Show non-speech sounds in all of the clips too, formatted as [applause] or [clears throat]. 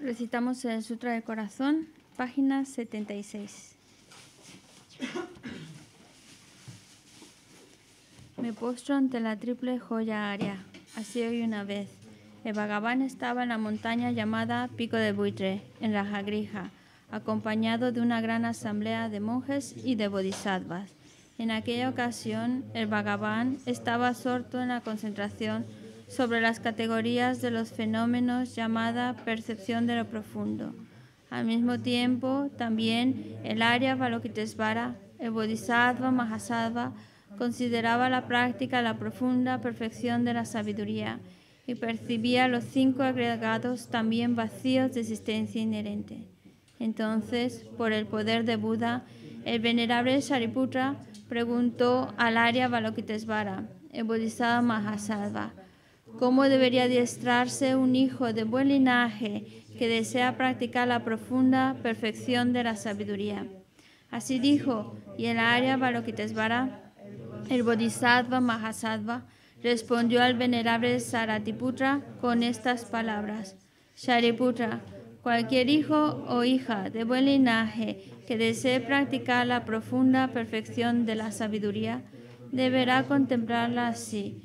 Recitamos el Sutra del Corazón, página 76. Me postro ante la triple joya área. Así hoy una vez. El Bhagavan estaba en la montaña llamada Pico de Buitre, en la Jagrija, acompañado de una gran asamblea de monjes y de bodhisattvas. En aquella ocasión, el Bhagavan estaba absorto en la concentración sobre las categorías de los fenómenos llamada percepción de lo profundo. Al mismo tiempo, también el área Valokitesvara, el Bodhisattva Mahasattva, consideraba la práctica la profunda perfección de la sabiduría y percibía los cinco agregados también vacíos de existencia inherente. Entonces, por el poder de Buda, el venerable Sariputra preguntó al área Valokitesvara, el Bodhisattva Mahasattva, ¿Cómo debería adiestrarse un hijo de buen linaje que desea practicar la profunda perfección de la sabiduría? Así dijo, y el área Balokitesvara, el Bodhisattva Mahasattva, respondió al venerable Saratiputra con estas palabras. Sariputra, cualquier hijo o hija de buen linaje que desee practicar la profunda perfección de la sabiduría, deberá contemplarla así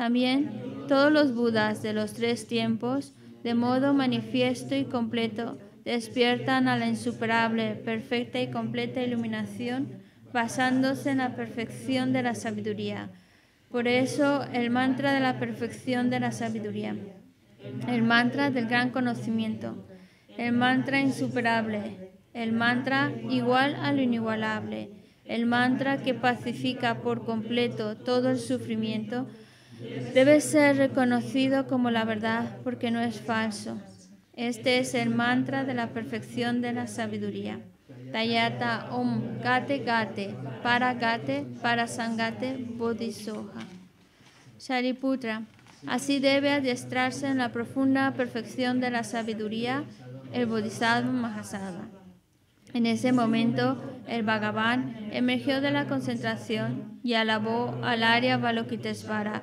También todos los Budas de los tres tiempos, de modo manifiesto y completo, despiertan a la insuperable, perfecta y completa iluminación basándose en la perfección de la sabiduría. Por eso el mantra de la perfección de la sabiduría, el mantra del gran conocimiento, el mantra insuperable, el mantra igual a lo inigualable, el mantra que pacifica por completo todo el sufrimiento, Debe ser reconocido como la verdad porque no es falso. Este es el mantra de la perfección de la sabiduría. Tayata Om Gate Gate Para Gate Para Sangate Bodhisoha. Shariputra, así debe adiestrarse en la profunda perfección de la sabiduría el Bodhisattva Mahasada. En ese momento, el Bhagavan emergió de la concentración y alabó al área balokitesvara,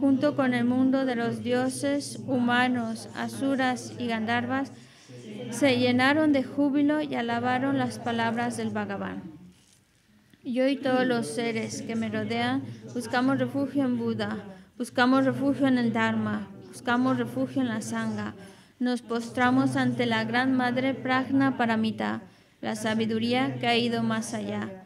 junto con el mundo de los dioses humanos, asuras y gandharvas, se llenaron de júbilo y alabaron las palabras del Bhagavan. Yo y todos los seres que me rodean buscamos refugio en Buda, buscamos refugio en el Dharma, buscamos refugio en la Sangha. Nos postramos ante la Gran Madre Prajna Paramita, la sabiduría que ha ido más allá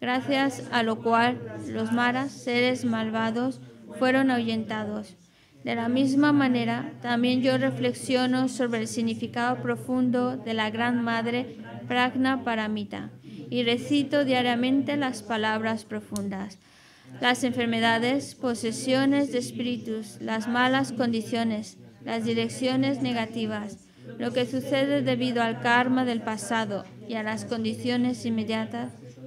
gracias a lo cual los maras, seres malvados, fueron ahuyentados. De la misma manera, también yo reflexiono sobre el significado profundo de la Gran Madre Pragna Paramita y recito diariamente las palabras profundas. Las enfermedades, posesiones de espíritus, las malas condiciones, las direcciones negativas, lo que sucede debido al karma del pasado y a las condiciones inmediatas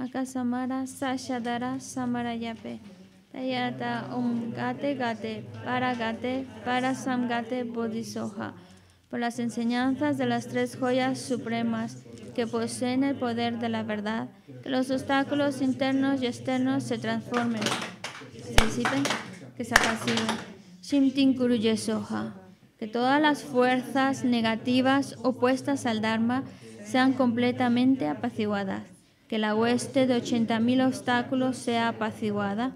Akasamara Sashadara Samarayape. Tayata Om Gate Gate Bodhisoha. Por las enseñanzas de las tres joyas supremas que poseen el poder de la verdad, que los obstáculos internos y externos se transformen, se que se apaciguen. Shimtin Kuru Que todas las fuerzas negativas opuestas al Dharma sean completamente apaciguadas que la hueste de ochenta mil obstáculos sea apaciguada,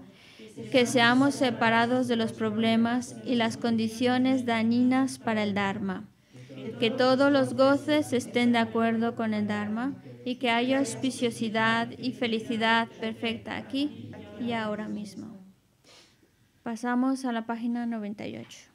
que seamos separados de los problemas y las condiciones dañinas para el Dharma, que todos los goces estén de acuerdo con el Dharma y que haya auspiciosidad y felicidad perfecta aquí y ahora mismo. Pasamos a la página 98.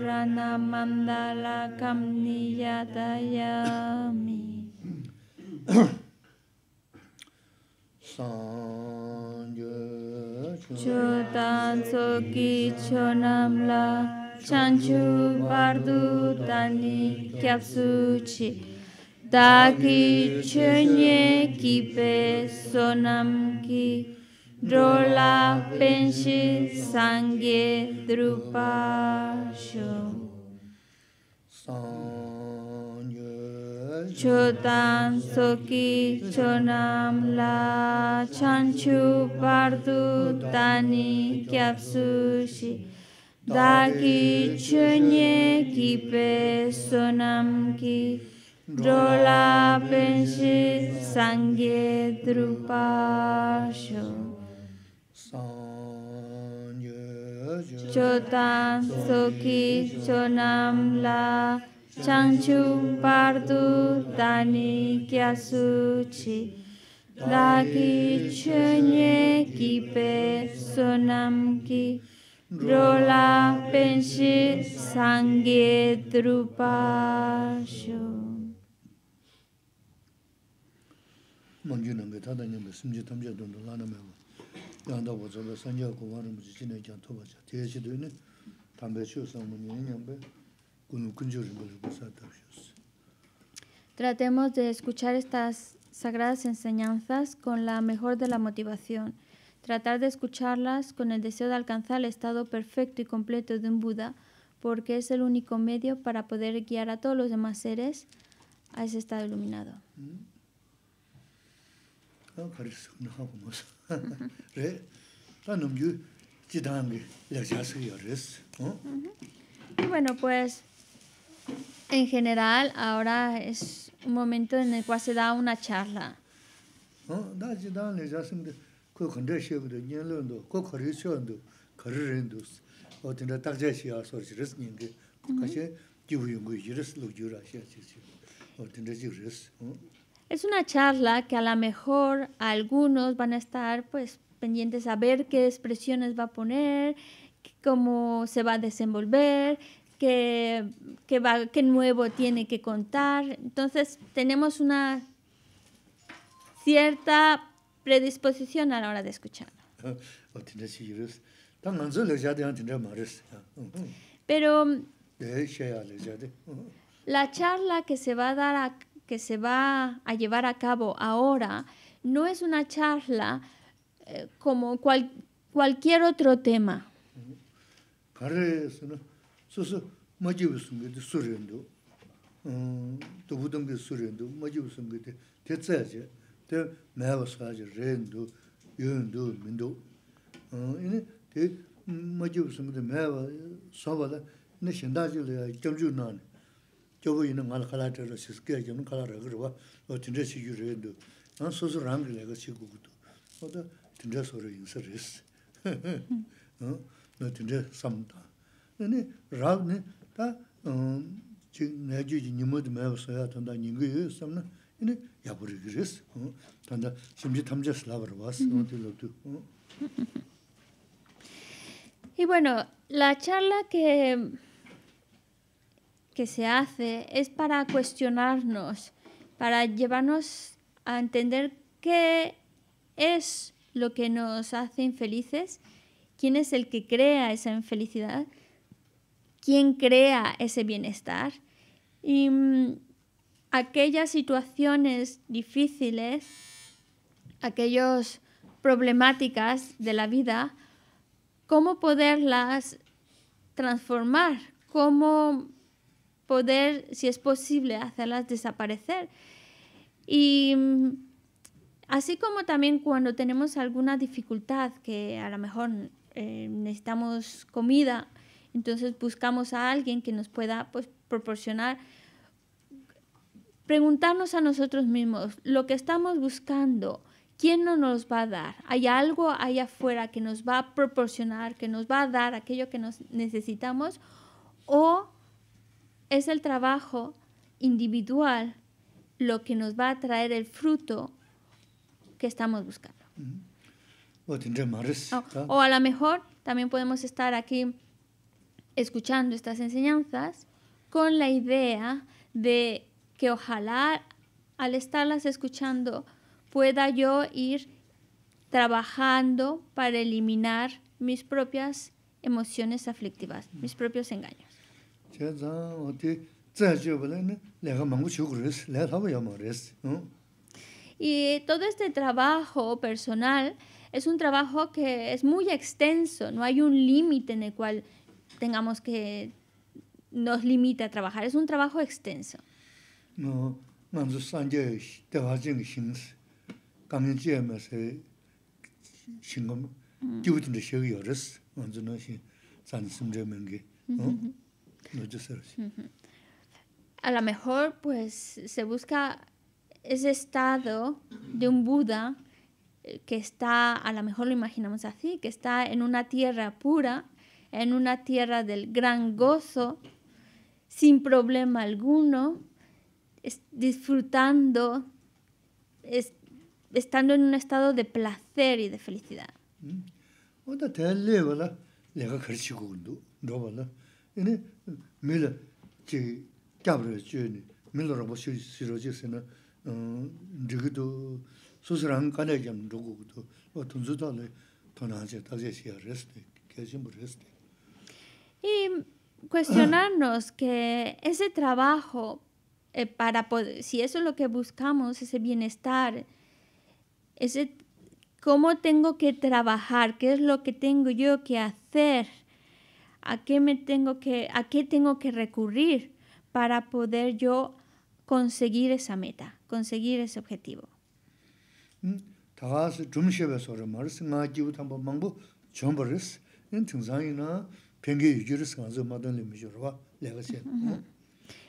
rana Mandala Kamniya Dayami Sanjo Chodan Tsoki Chonam La Chanchu Bardu Dani Kyapsu Chi Daki Chonye Kipe Sonam Ki Drola Penshi Sangye Drupa Drupasho Sangye Chotan Soki Chonam La Chanchu Pardu Tani Kyapsushi Daki Chunye Kipe Sonam Ki Drola Penshi Sangye Drupa Drupasho Chodan soki chonam la, changchung bardu dhani kya suci, laki chenye kipe sonam ki, rola penshi sangye drupasho. Mangyu nambe, tada nyambe, tamja Tratemos de escuchar estas sagradas enseñanzas con la mejor de la motivación. Tratar de escucharlas con el deseo de alcanzar el estado perfecto y completo de un Buda, porque es el único medio para poder guiar a todos los demás seres a ese estado iluminado. Mm. Ah, re la num yu chidang la ya su yo res y bueno pues en general ahora es un momento en el cual se da una charla da chidang la ya sim de ko khande she de nyen lo do ko khari she do khari ren do o tin da tak ja she ya so res ning ge ka she ji yu ngu res lo ju ra she she o tin da ji res es una charla que a lo mejor algunos van a estar pues pendientes a ver qué expresiones va a poner, cómo se va a desenvolver, qué, nuevo tiene que contar. Entonces tenemos una cierta predisposición a la hora de escuchar. [laughs] Este, Pero ¿eh? la charla que se va a dar a que se va a llevar a cabo ahora no es una charla eh, como cualquier otro tema. jobo ino ngal khala dhara sis, kaya jino khala ragarwa, o tindra si yu rindu, an sozo 진짜 laga si gugudu, o da tindra soro yinsa res, [laughs] hmm? no tindra samta. Nani rab 심지 ta jing hmm, naji ji Y bueno, hmm? [laughs] la charla que... que se hace es para cuestionarnos, para llevarnos a entender qué es lo que nos hace infelices, quién es el que crea esa infelicidad, quién crea ese bienestar. Y mm, aquellas situaciones difíciles, aquellas problemáticas de la vida, cómo poderlas transformar, cómo poder, si es posible, hacerlas desaparecer. Y mm, así como también cuando tenemos alguna dificultad, que a lo mejor eh, necesitamos comida, entonces buscamos a alguien que nos pueda pues, proporcionar, preguntarnos a nosotros mismos lo que estamos buscando. ¿Quién no nos va a dar? ¿Hay algo allá afuera que nos va a proporcionar, que nos va a dar aquello que nos necesitamos? ¿O es el trabajo individual lo que nos va a traer el fruto que estamos buscando. O, a lo mejor también podemos estar aquí escuchando estas enseñanzas con la idea de que ojalá al estarlas escuchando pueda yo ir trabajando para eliminar mis propias emociones aflictivas, mis propios engaños. ¿Mm? Y todo este trabajo personal es un trabajo que es muy extenso, no hay un límite en el cual tengamos que nos limite a trabajar, es un trabajo extenso. No, manzu sanje te jing shings, kamyin jie me se shingam, diwudin mm. de shegi yo res, no a lo mejor, pues, se busca ese estado de un Buda eh, que está, a lo mejor lo imaginamos así, que está en una tierra pura, en una tierra del gran gozo, sin problema alguno, disfrutando, estando en un estado de placer y de felicidad. Mm y cuestionarnos que ese trabajo eh, para poder, si eso es lo que buscamos ese bienestar ese cómo tengo que trabajar qué es lo que tengo yo que hacer a qué me tengo que, a qué tengo que recurrir para poder yo conseguir esa meta, conseguir ese objetivo.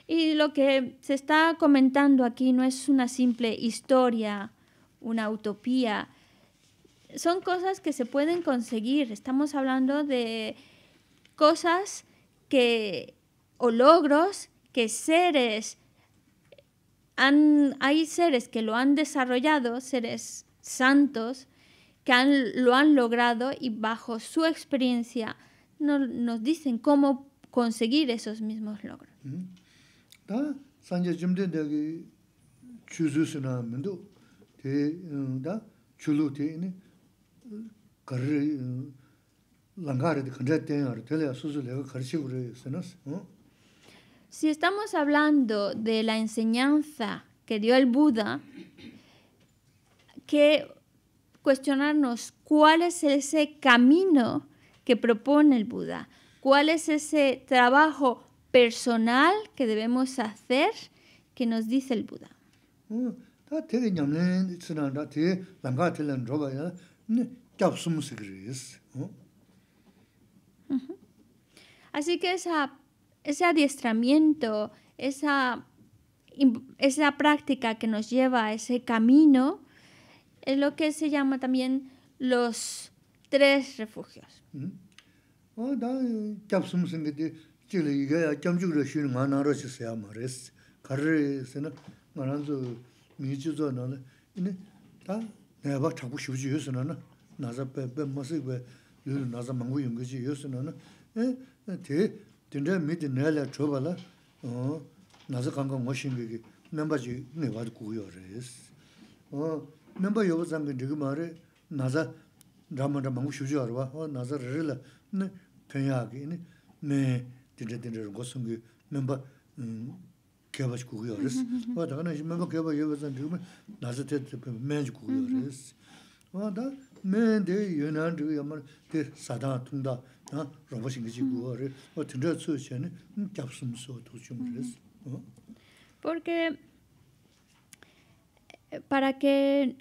Y lo que se está comentando aquí no es una simple historia, una utopía. Son cosas que se pueden conseguir. Estamos hablando de cosas que, o logros que seres hay seres que lo han desarrollado, seres santos, que lo han logrado y bajo su experiencia nos dicen cómo conseguir esos mismos logros. ¿eh? Si estamos hablando de la enseñanza que dio el Buda, que cuestionarnos cuál es ese camino que propone el Buda, cuál es ese trabajo personal que debemos hacer que nos dice el Buda. ¿Eh? Así que ese adiestramiento, esa, práctica que nos lleva a ese camino, es lo que se llama también los tres refugios. yuru naza 망고 yungu chi yusu nana, te, tenze midi 어 choba la, naza kanka ngo shingi ki, memba chi ne wadi kuyo re, yes. Memba yobo zangin digi ma re, naza ramanda mungu shuji warwa, naza riri la, ne, penya ki, ne, me, tenze tenze rungo sungi, memba, kyaba chi kuyo res. Porque para que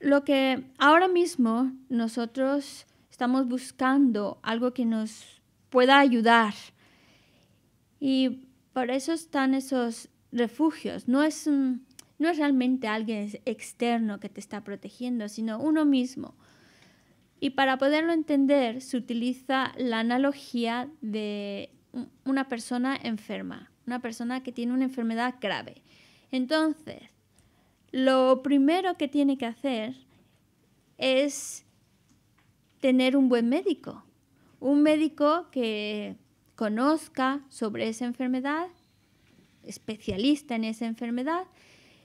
lo que ahora mismo nosotros estamos buscando algo que nos pueda ayudar. Y por eso están esos refugios. No es un, no es realmente alguien externo que te está protegiendo, sino uno mismo. Y para poderlo entender se utiliza la analogía de una persona enferma, una persona que tiene una enfermedad grave. Entonces, lo primero que tiene que hacer es tener un buen médico, un médico que conozca sobre esa enfermedad, especialista en esa enfermedad,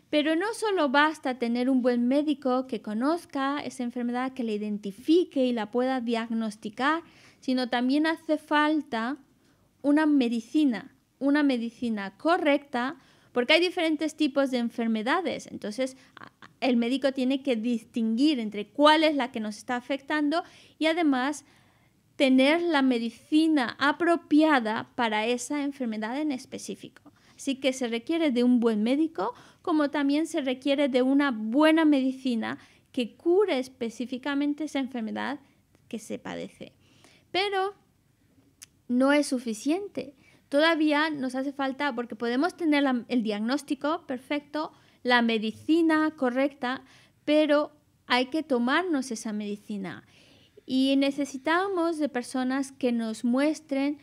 pero no solo basta tener un buen médico que conozca esa enfermedad, que la identifique y la pueda diagnosticar, sino también hace falta una medicina, una medicina correcta, porque hay diferentes tipos de enfermedades. Entonces, el médico tiene que distinguir entre cuál es la que nos está afectando y además tener la medicina apropiada para esa enfermedad en específico. Así que se requiere de un buen médico, como también se requiere de una buena medicina que cure específicamente esa enfermedad que se padece. Pero no es suficiente. Todavía nos hace falta, porque podemos tener el diagnóstico perfecto, la medicina correcta, pero hay que tomarnos esa medicina. Y necesitamos de personas que nos muestren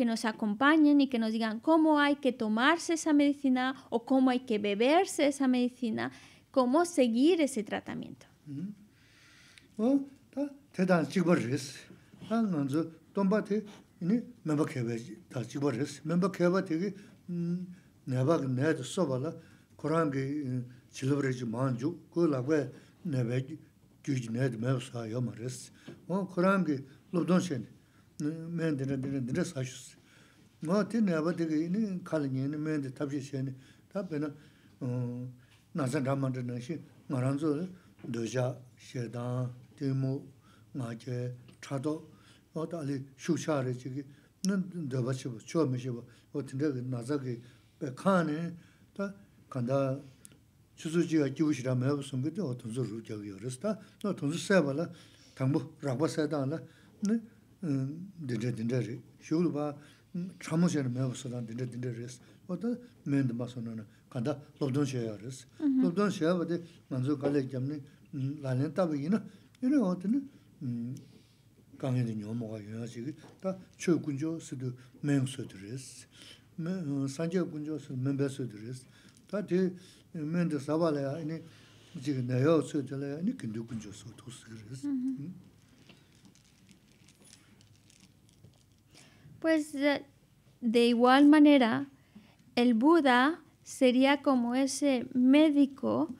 que nos acompañen y que nos digan cómo hay que tomarse esa medicina o cómo hay que beberse esa medicina, cómo seguir ese tratamiento. mēn dīrā dīrā dīrā sāshūs. Ngā tī nāyabā tī kī nī kāli ngī nī mēn 차도 tabshī shē nī, tā pēnā nāsā dhāma dī nā shī ngā rānsu dōjā, shē dāng, tī mū, ngā jē, chā tō, o tā lī shū shā rī chī kī, kia dindra dindra ri. Shukulu pa chamu shen mewa sura dindra dindra ri isi. Wata mewa dima suna na kanda lobdon sheya ri isi. Lobdon sheya wate manzu kalyak 스드 lalyan tabi ina. Ina wate ni kanyan di nyomo ka yunga shigi ta chu kunjo sudu mewa sudu ri Sanjia kunjo di sabalaya laya kunjo Pues eh, de, igual manera, el Buda sería como ese médico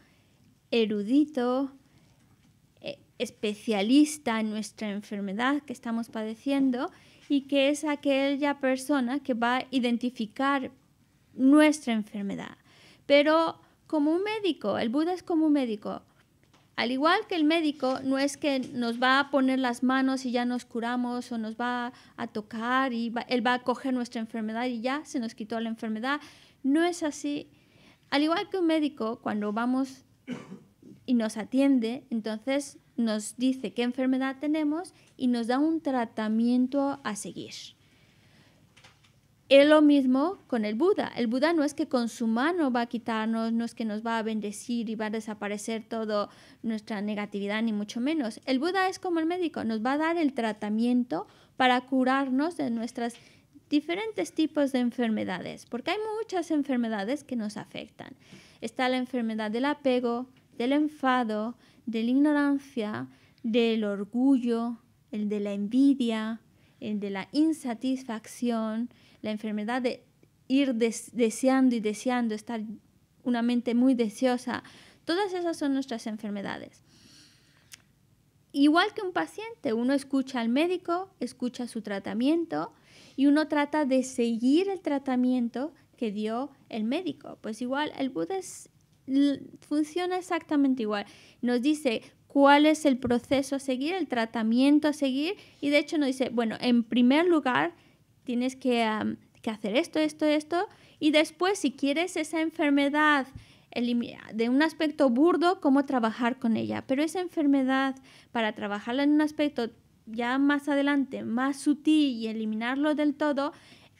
erudito, eh, especialista en nuestra enfermedad que estamos padeciendo y que es aquella persona que va a identificar nuestra enfermedad. Pero como un médico, el Buda es como un médico, al igual que el médico, no es que nos va a poner las manos y ya nos curamos o nos va a tocar y él va a coger nuestra enfermedad y ya se nos quitó la enfermedad. No es así. Al igual que un médico, cuando vamos y nos atiende, entonces nos dice qué enfermedad tenemos y nos da un tratamiento a seguir. Es lo mismo con el Buda. El Buda no es que con su mano va a quitarnos, no es que nos va a bendecir y va a desaparecer toda nuestra negatividad, ni mucho menos. El Buda es como el médico, nos va a dar el tratamiento para curarnos de nuestras diferentes tipos de enfermedades, porque hay muchas enfermedades que nos afectan. Está la enfermedad del apego, del enfado, de la ignorancia, del orgullo, el de la envidia, el de la insatisfacción, la enfermedad de ir deseando y deseando, estar una mente muy deseosa. Todas esas son nuestras enfermedades. Igual que un paciente, uno escucha al médico, escucha su tratamiento y uno trata de seguir el tratamiento que dio el médico. Pues igual el Buda funciona exactamente igual. Nos dice cuál es el proceso a seguir, el tratamiento a seguir y de hecho nos dice, bueno, en primer lugar tienes que, hacer esto, esto, esto. Y después, si quieres esa enfermedad de un aspecto burdo, cómo trabajar con ella. Pero esa enfermedad, para trabajarla en un aspecto ya más adelante, más sutil y eliminarlo del todo,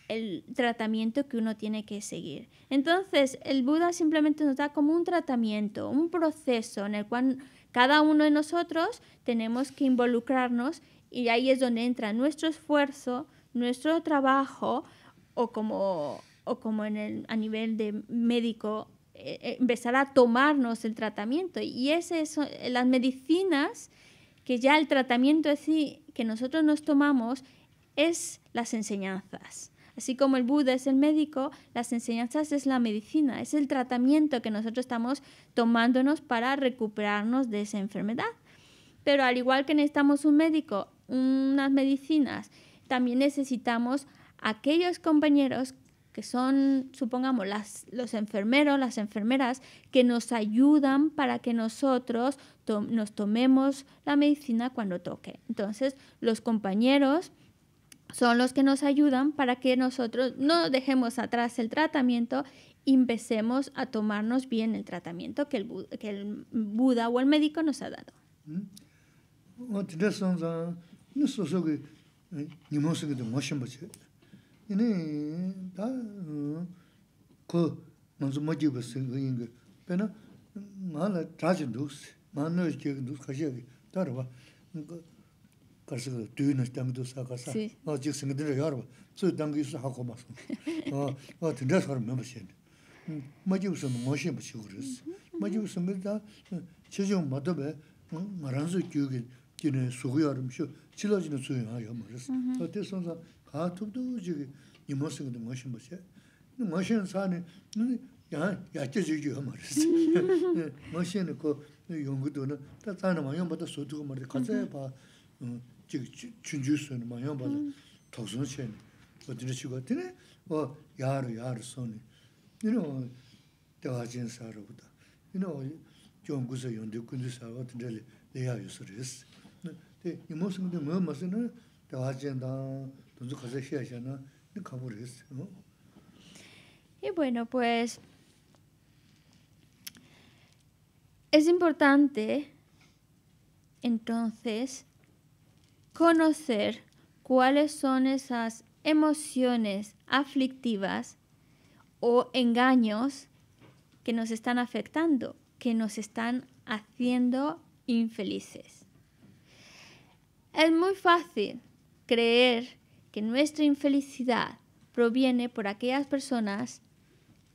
el tratamiento que uno tiene que seguir. Entonces, el Buda simplemente nos da como un tratamiento, un proceso en el cual cada uno de nosotros tenemos que involucrarnos y ahí es donde entra nuestro esfuerzo, nuestro trabajo o como, a nivel de médico, eh, eh, empezará a tomarnos el tratamiento. Y ese son las medicinas que ya el tratamiento así que nosotros nos tomamos es las enseñanzas. Así como el Buda es el médico, las enseñanzas es la medicina, es el tratamiento que nosotros estamos tomándonos para recuperarnos de esa enfermedad. Pero al igual que necesitamos un médico, unas medicinas también necesitamos aquellos compañeros que son, supongamos, las, los enfermeros, las enfermeras, que nos ayudan para que nosotros nos tomemos la medicina cuando toque. Entonces, los compañeros son los que nos ayudan para que nosotros no dejemos atrás el tratamiento y empecemos a tomarnos bien el tratamiento que el, Buda, o el médico nos ha dado. Mm. にもしけどもしもし。いね、だ、く、まずもじぶすぐにが、ペな、ま、ラ、タジンドゥス、ま、の籍ンドゥスかじ、だろ、かす、どいの談どさかさ、ま、じくせんでるやろ、ちょっと談議して運います。あ、ごって、だからもしもし。まじうさんもしもし。まじうさん、だ、ちょじもどべ、ま、らんぞきゅげ、きの [laughs] chilajina tsuyo nga yo maris. Mm-hmm. Tate sonsa, kaa tupdu jige nima singa di mwashin basi. Mwashin saani, yaa yaa yaa mm-hmm. [laughs] yaa mm-hmm. mm, jige yo chik chun juu suni ma yon bala tok suni chayni o dina chigo dina o yaaru yaaru suni dina o dewa jin saa rabu da dina o Y bueno, pues es importante entonces conocer cuáles son esas emociones aflictivas o engaños que nos están afectando, que nos están haciendo infelices. Es muy fácil creer que nuestra infelicidad proviene por aquellas personas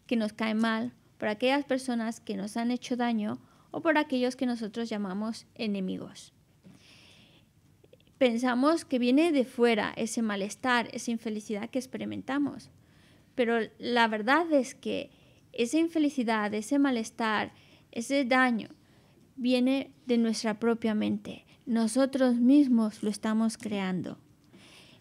que nos caen mal, por aquellas personas que nos han hecho daño o por aquellos que nosotros llamamos enemigos. Pensamos que viene de fuera ese malestar, esa infelicidad que experimentamos, pero la verdad es que esa infelicidad, ese malestar, ese daño viene de nuestra propia mente, nosotros mismos lo estamos creando.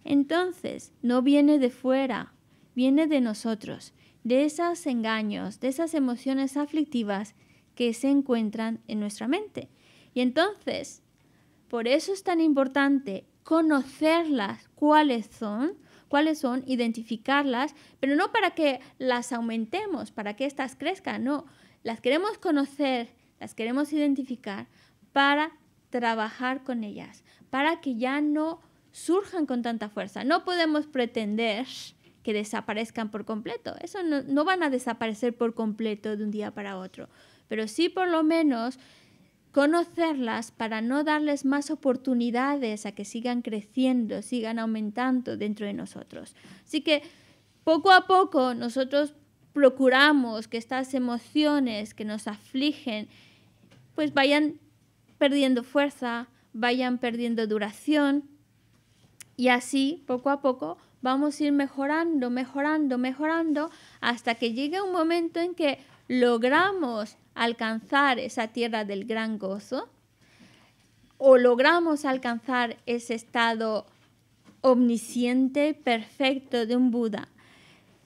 Entonces, no viene de fuera, viene de nosotros, de esos engaños, de esas emociones aflictivas que se encuentran en nuestra mente. Y entonces, por eso es tan importante conocerlas, cuáles son, cuáles son, identificarlas, pero no para que las aumentemos, para que éstas crezcan, no. Las queremos conocer, las queremos identificar para trabajar con ellas para que ya no surjan con tanta fuerza. No podemos pretender que desaparezcan por completo. Eso no, van a desaparecer por completo de un día para otro. Pero sí por lo menos conocerlas para no darles más oportunidades a que sigan creciendo, sigan aumentando dentro de nosotros. Así que poco a poco nosotros procuramos que estas emociones que nos afligen pues vayan perdiendo fuerza, vayan perdiendo duración y así poco a poco vamos a ir mejorando, mejorando, mejorando hasta que llegue un momento en que logramos alcanzar esa tierra del gran gozo o logramos alcanzar ese estado omnisciente, perfecto de un Buda.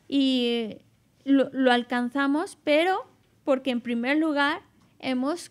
Y lo, lo alcanzamos, pero porque en primer lugar hemos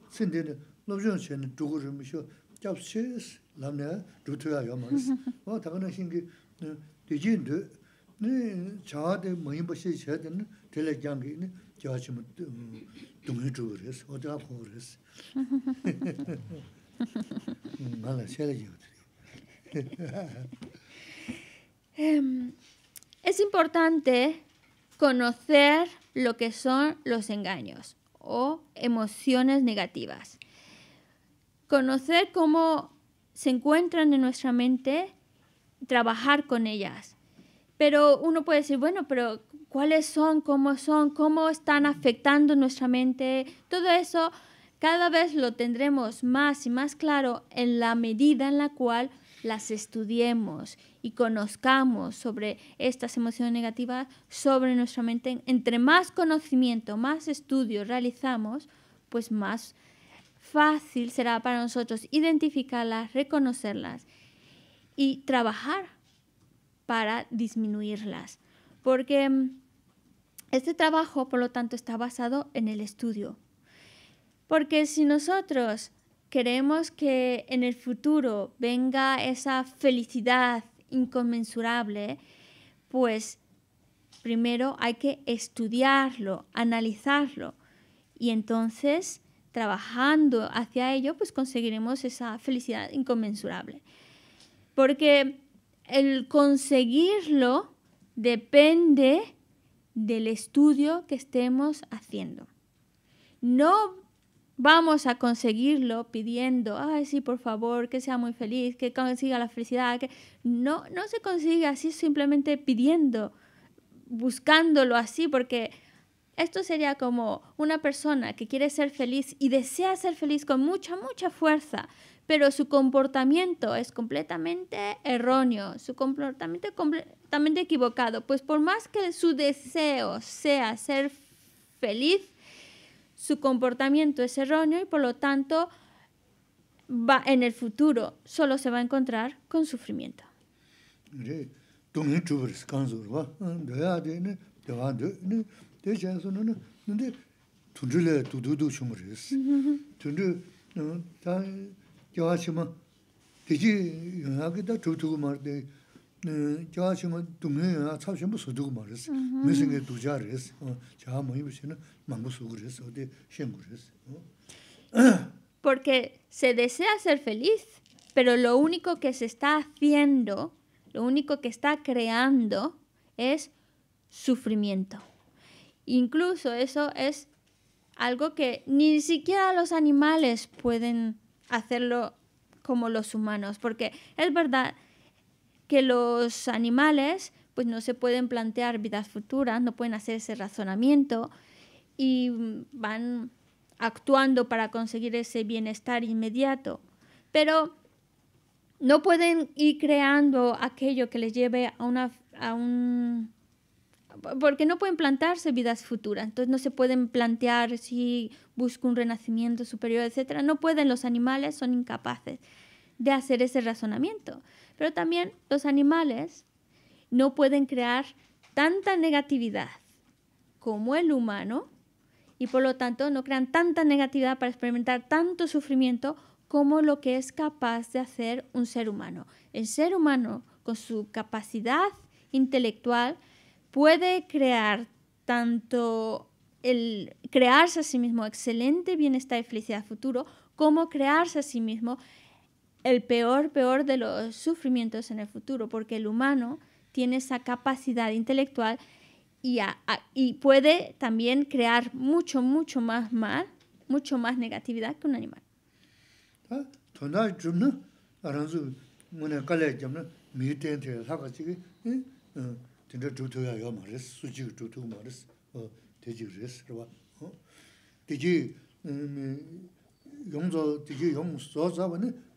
신데는 노전체는 두고름이셔 잡시스 람네 루트야 요마스 어 다가는 신기 되진도 네 자데 뭐이 버시 제든 텔레장기 저좀 동해 주그래서 어디 앞으로 그래서 말아 세례지 es importante conocer lo que son los engaños. o emociones negativas. Conocer cómo se encuentran en nuestra mente, trabajar con ellas. Pero uno puede decir, bueno, pero ¿cuáles son? ¿Cómo son? ¿Cómo están afectando nuestra mente? Todo eso cada vez lo tendremos más y más claro en la medida en la cual las estudiemos y conozcamos sobre estas emociones negativas, sobre nuestra mente, entre más conocimiento, más estudios realizamos, pues más fácil será para nosotros identificarlas, reconocerlas y trabajar para disminuirlas. Porque mm, este trabajo, por lo tanto, está basado en el estudio. Porque si nosotros Queremos que en el futuro venga esa felicidad inconmensurable, pues primero hay que estudiarlo, analizarlo y entonces trabajando hacia ello, pues conseguiremos esa felicidad inconmensurable. Porque el conseguirlo depende del estudio que estemos haciendo. No vamos a conseguirlo pidiendo, ay, sí, por favor, que sea muy feliz, que consiga la felicidad, que no, no se consigue así simplemente pidiendo, buscándolo así, porque esto sería como una persona que quiere ser feliz y desea ser feliz con mucha, mucha fuerza, pero su comportamiento es completamente erróneo, su comportamiento es completamente equivocado, pues por más que su deseo sea ser feliz, su comportamiento es erróneo y por lo tanto va, en el futuro solo se va a encontrar con sufrimiento. [laughs] [clears throat] Porque se desea ser feliz, pero lo único que se está haciendo, lo único que está creando es sufrimiento. Incluso eso es algo que ni siquiera los animales pueden hacerlo como los humanos, porque es verdad, que los animales pues no se pueden plantear vidas futuras, no pueden hacer ese razonamiento y van actuando para conseguir ese bienestar inmediato, pero no pueden ir creando aquello que les lleve a una un porque no pueden plantarse vidas futuras, entonces no se pueden plantear si busco un renacimiento superior, etcétera, no pueden los animales, son incapaces de hacer ese razonamiento. Pero también los animales no pueden crear tanta negatividad como el humano y por lo tanto no crean tanta negatividad para experimentar tanto sufrimiento como lo que es capaz de hacer un ser humano. El ser humano con su capacidad intelectual puede crear tanto el crearse a sí mismo excelente bienestar y felicidad futuro como crearse a sí mismo el peor, peor de los sufrimientos en el futuro, porque el humano tiene esa capacidad intelectual y, y puede también crear mucho, mucho más mal, mucho más negatividad que un animal.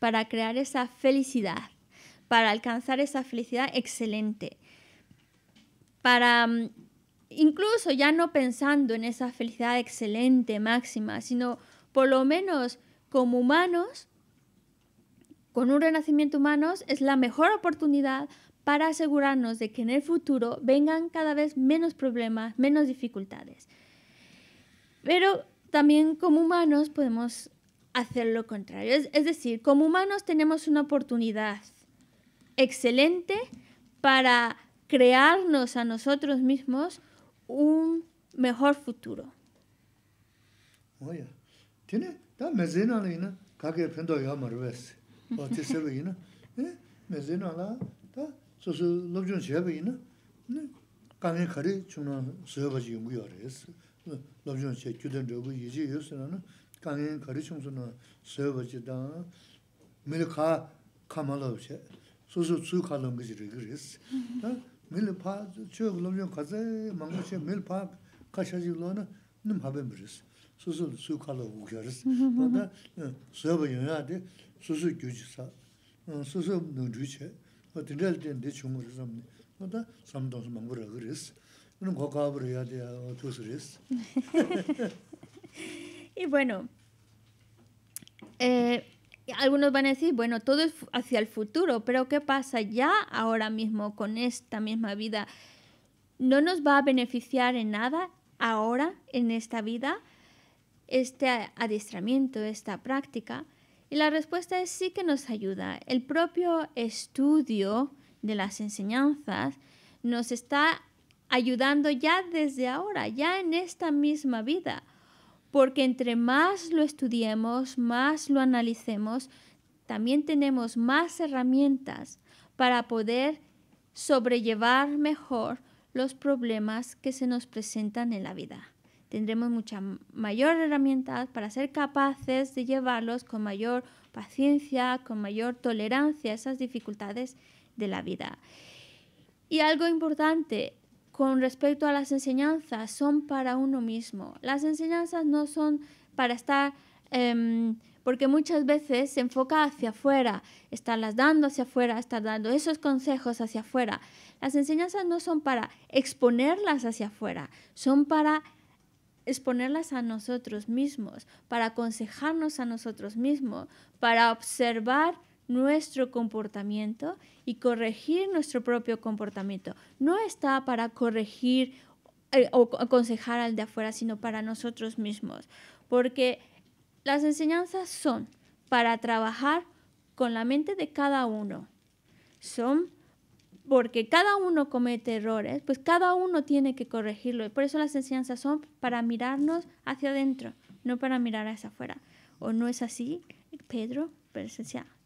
para crear esa felicidad, para alcanzar esa felicidad excelente, para mm, incluso ya no pensando en esa felicidad excelente, máxima, sino por lo menos como humanos, con un renacimiento humanos, es la mejor oportunidad para asegurarnos de que en el futuro vengan cada vez menos problemas, menos dificultades. Pero también como humanos podemos hacer lo contrario. Es, decir, como humanos tenemos una oportunidad excelente para crearnos a nosotros mismos un mejor futuro. kāngiñ kārī 충수는 서버지다 밀카 bācchī 수수 mīli khā khā mālā bācchī, sūsū tsū khā 밀파 gacchī 눈 gacchī rīs. Mīli phā, chū yā gulam 수수 khā tsā yā māng gacchī, mīli phā khā chā chī gulam na nīm hā bēm Y bueno, eh, algunos van a decir, bueno, todo es hacia el futuro, pero ¿qué pasa ya ahora mismo con esta misma vida? ¿No nos va a beneficiar en nada ahora, en esta vida, este adiestramiento, esta práctica? Y la respuesta es sí que nos ayuda. El propio estudio de las enseñanzas nos está ayudando ya desde ahora, ya en esta misma vida porque entre más lo estudiemos, más lo analicemos, también tenemos más herramientas para poder sobrellevar mejor los problemas que se nos presentan en la vida. Tendremos mucha mayor herramientas para ser capaces de llevarlos con mayor paciencia, con mayor tolerancia a esas dificultades de la vida. Y algo importante, con respecto a las enseñanzas, son para uno mismo. Las enseñanzas no son para estar, em, porque muchas veces se enfoca hacia afuera, estarlas dando hacia afuera, estar dando esos consejos hacia afuera. Las enseñanzas no son para exponerlas hacia afuera, son para exponerlas a nosotros mismos, para aconsejarnos a nosotros mismos, para observar nuestro comportamiento y corregir nuestro propio comportamiento. No está para corregir eh, o aconsejar al de afuera, sino para nosotros mismos, porque las enseñanzas son para trabajar con la mente de cada uno. Son porque cada uno comete errores, pues cada uno tiene que corregirlo. Y por eso las enseñanzas son para mirarnos hacia adentro, no para mirar hacia afuera. ¿O no es así, Pedro? Presencia.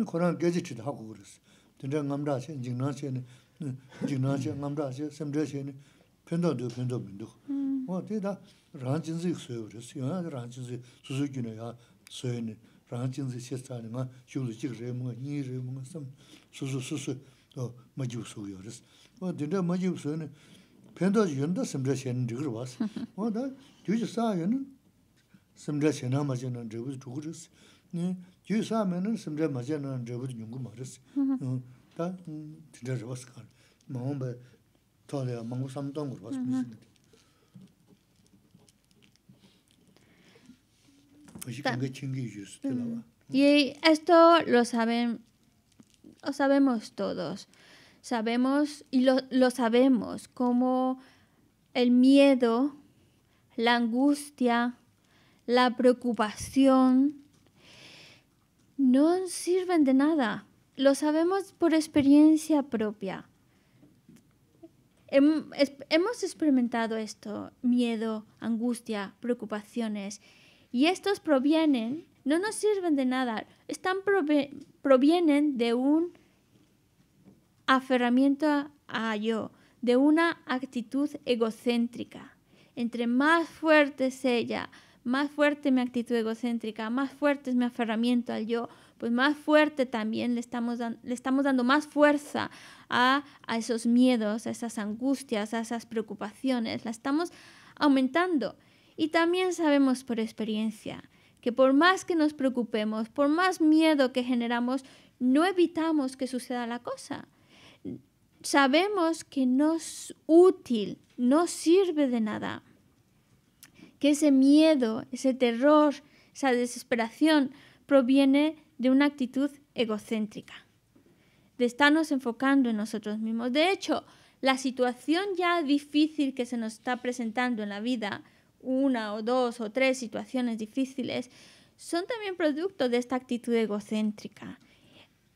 ᱱᱟᱢᱨᱟᱥᱮ ᱥᱮᱢᱵᱟᱨ ᱠᱚᱨᱟᱱ ᱜᱮᱡᱤᱴ ᱦᱟᱠᱩ ᱵᱩᱨᱩᱥ ᱛᱤᱱᱨᱟᱝ ᱱᱟᱢᱨᱟᱥᱮ ᱡᱤᱱᱟᱥᱮ ᱡᱤᱱᱟᱥᱮ ᱱᱟᱢᱨᱟᱥᱮ ᱥᱮᱢᱫᱨᱮᱥᱮ ᱯᱷᱮᱥᱮ ᱥᱮᱢᱫᱨᱮᱥᱮ ᱱᱟᱢᱨᱟᱥᱮ ᱥᱮᱢᱫᱨᱮᱥᱮ ᱱᱟᱢᱨᱟᱥᱮ ᱥᱮᱢᱫᱨᱮᱥᱮ ᱱᱟᱢᱨᱟᱥᱮ ᱥᱮᱢᱫᱨᱮᱥᱮ ᱱᱟᱢᱨᱟᱥᱮ ᱥᱮᱢᱫᱨᱮᱥᱮ ᱱᱟᱢᱨᱟᱥᱮ ᱥᱮᱢᱫᱨᱮᱥᱮ ᱱᱟᱢᱨᱟᱥᱮ ᱥᱮᱢᱫᱨᱮᱥᱮ ᱱᱟᱢᱨᱟᱥᱮ ᱥᱮᱢᱫᱨᱮᱥᱮ ᱱᱟᱢᱨᱟᱥᱮ ᱥᱮᱢᱫᱨᱮᱥᱮ ᱱᱟᱢᱨᱟᱥᱮ ᱥᱮᱢᱫᱨᱮᱥᱮ ᱱᱟᱢᱨᱟᱥᱮ ᱥᱮᱢᱫᱨᱮᱥᱮ ᱱᱟᱢᱨᱟᱥᱮ ᱥᱮᱢᱫᱨᱮᱥᱮ ᱱᱟᱢᱨᱟᱥᱮ ᱥᱮᱢᱫᱨᱮᱥᱮ ᱱᱟᱢᱨᱟᱥᱮ ᱥᱮᱢᱫᱨᱮᱥᱮ ᱱᱟᱢᱨᱟᱥᱮ ᱥᱮᱢᱫᱨᱮᱥᱮ ᱱᱟᱢᱨᱟᱥᱮ ᱥᱮᱢᱫᱨᱮᱥᱮ ᱱᱟᱢᱨᱟᱥᱮ ᱥᱮᱢᱫᱨᱮᱥᱮ ᱱᱟᱢᱨᱟᱥᱮ ᱥᱮᱢᱫᱨᱮᱥᱮ ᱱᱟᱢᱨᱟᱥᱮ ᱥᱮᱢᱫᱨᱮᱥᱮ yu saa mena simre maja na rebudu nyungu maris. Ta tindar ribas kaar. Maungwa bay tole ya maungwa samdang ribas misingi. que kanga chingi yus tila wa. Y esto lo saben, lo sabemos todos. Sabemos y lo, lo sabemos como el miedo, la angustia, la preocupación, no sirven de nada. Lo sabemos por experiencia propia. Hemos experimentado esto, miedo, angustia, preocupaciones, y estos provienen, no nos sirven de nada, provienen de un aferramiento a yo, de una actitud egocéntrica. Entre más fuerte sea ella, más fuerte mi actitud egocéntrica, más fuerte es mi aferramiento al yo, pues más fuerte también le estamos, dando más fuerza a, a esos miedos, a esas angustias, a esas preocupaciones, la estamos aumentando. Y también sabemos por experiencia que por más que nos preocupemos, por más miedo que generamos, no evitamos que suceda la cosa. Sabemos que no es útil, no sirve de nada que ese miedo, ese terror, esa desesperación proviene de una actitud egocéntrica, de estarnos enfocando en nosotros mismos. De hecho, la situación ya difícil que se nos está presentando en la vida, una o dos o tres situaciones difíciles, son también producto de esta actitud egocéntrica.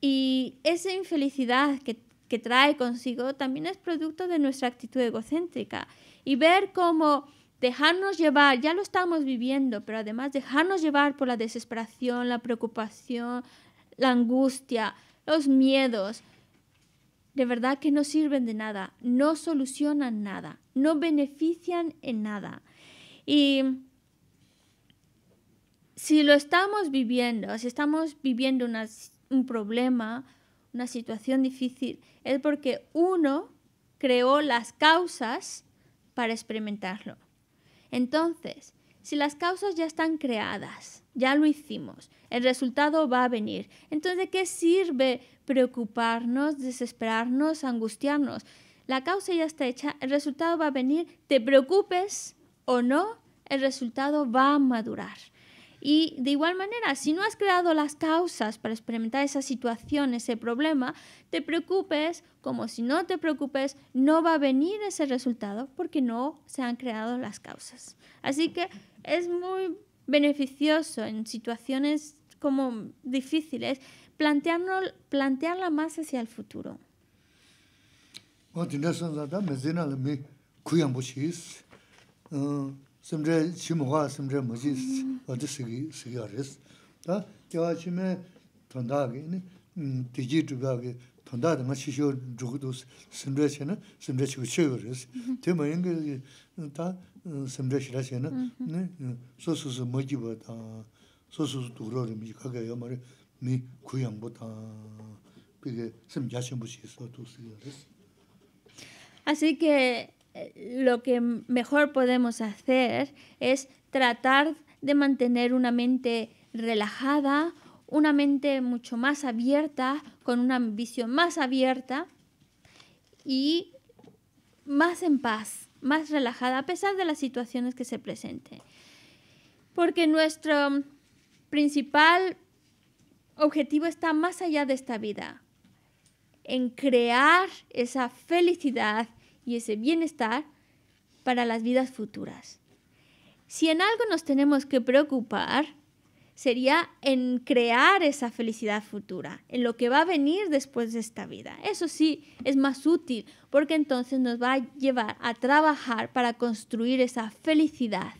Y esa infelicidad que, que trae consigo también es producto de nuestra actitud egocéntrica. Y ver cómo dejarnos llevar, ya lo estamos viviendo, pero además dejarnos llevar por la desesperación, la preocupación, la angustia, los miedos, de verdad que no sirven de nada, no solucionan nada, no benefician en nada. Y si lo estamos viviendo, si estamos viviendo un problema, una situación difícil, es porque uno creó las causas para experimentarlo. Entonces, si las causas ya están creadas, ya lo hicimos, el resultado va a venir, entonces ¿de qué sirve preocuparnos, desesperarnos, angustiarnos? La causa ya está hecha, el resultado va a venir, te preocupes o no, el resultado va a madurar. Y de igual manera, si no has creado las causas para experimentar esa situación, ese problema, te preocupes, como si no te preocupes, no va a venir ese resultado porque no se han creado las causas. Así que es muy beneficioso en situaciones como difíciles plantearlo plantearla más hacia el futuro. 심제 심화 심제 뭐지 어디 쓰기 쓰기 sāki 다 ārā sā. Tā kia wā chī me thondā 죽도 tī ji tu bā gī thondā dā mā chī shio 소소소 tō sāṁ rāya cha nā, sāṁ rāya chī wā chāka rā sā. Tē lo que mejor podemos hacer es tratar de mantener una mente relajada, una mente mucho más abierta, con una visión más abierta y más en paz, más relajada, a pesar de las situaciones que se presenten. Porque nuestro principal objetivo está más allá de esta vida, en crear esa felicidad y ese bienestar para las vidas futuras. Si en algo nos tenemos que preocupar, sería en crear esa felicidad futura, en lo que va a venir después de esta vida. Eso sí, es más útil, porque entonces nos va a llevar a trabajar para construir esa felicidad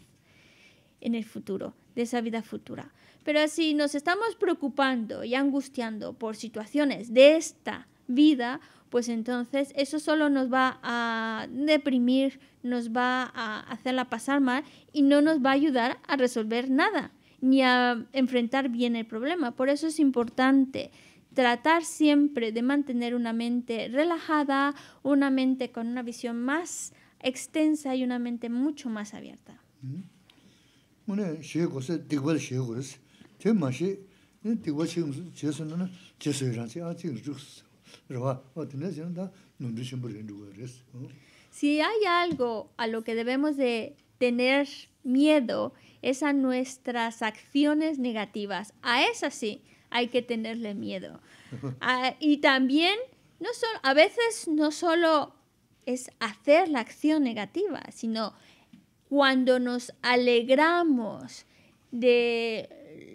en el futuro, de esa vida futura. Pero si nos estamos preocupando y angustiando por situaciones de esta vida, pues entonces eso solo nos va a deprimir, nos va a hacerla pasar mal y no nos va a ayudar a resolver nada ni a enfrentar bien el problema. Por eso es importante tratar siempre de mantener una mente relajada, una mente con una visión más extensa y una mente mucho más abierta. Si hay algo a lo que debemos de tener miedo es a nuestras acciones negativas. A esas sí hay que tenerle miedo. [laughs] y también, no a veces no solo es hacer la acción negativa, sino cuando nos alegramos de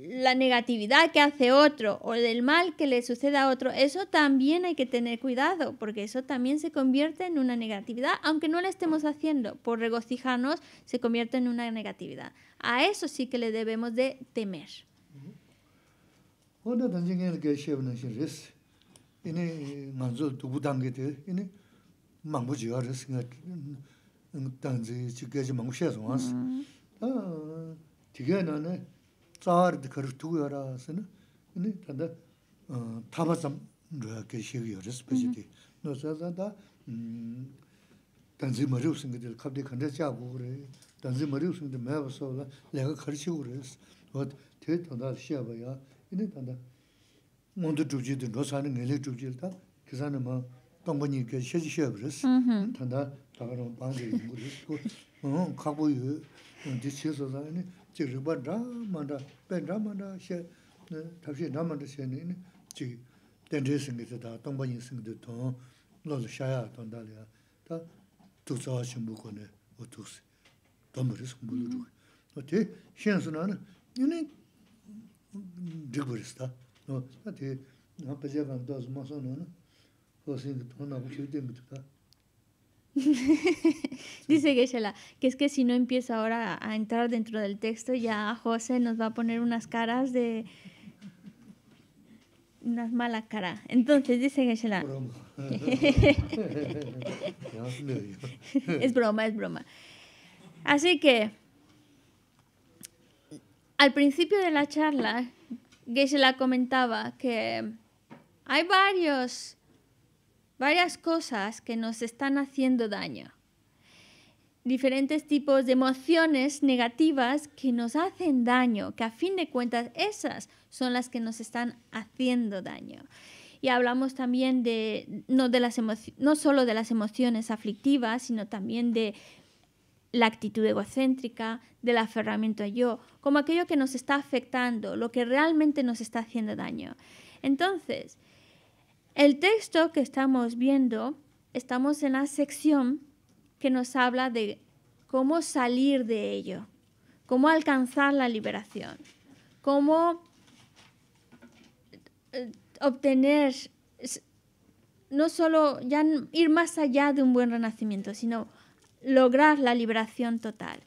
la negatividad que hace otro o del mal que le sucede a otro, eso también hay que tener cuidado, porque eso también se convierte en una negatividad, aunque no la estemos haciendo por regocijarnos, se convierte en una negatividad. A eso sí que le debemos de temer. tsaarid karu tuguyara sani, ini tanda tabasam rwaya kishig yoris pashiti. Mm-hmm. No sasana da danzi mariyu singa dili kabde kanda chagu kore, danzi mariyu singa dili maya basa wala laga karchi kore, wad te tanda shiya baya, ini tanda mundu dhubji dili, no sani ngayli dhubji dili ta, kisani ma tongpanyi kishig shiya baris, mm-hmm. tanda tagarama bangi yungu riz, yu, chi rinpa dhā mandā, pen dhā 지 xe, tabshi dhā mandā xe nī, chi dendri singi dhā, tongpa nyi singi dhā tōng, lo lo xaya tōng dhā liya, dhā tuk tsa wā shimbu ko o tuk O xe o o [laughs] Dice geshe que es que si no empieza ahora a entrar dentro del texto, ya José nos va a poner unas caras de. unas malas caras. Entonces, dice geshe [laughs] es broma, es broma. Así que. Al principio de la charla, geshe comentaba que hay varios varias cosas que nos están haciendo daño, diferentes tipos de emociones negativas que nos hacen daño, que a fin de cuentas esas son las que nos están haciendo daño. Y hablamos también de no, de las no solo de las emociones aflictivas, sino también de la actitud egocéntrica, del aferramiento a yo, como aquello que nos está afectando, lo que realmente nos está haciendo daño. Entonces, el texto que estamos viendo, estamos en la sección que nos habla de cómo salir de ello, cómo alcanzar la liberación, cómo eh, obtener, no solo ya ir más allá de un buen renacimiento, sino lograr la liberación total.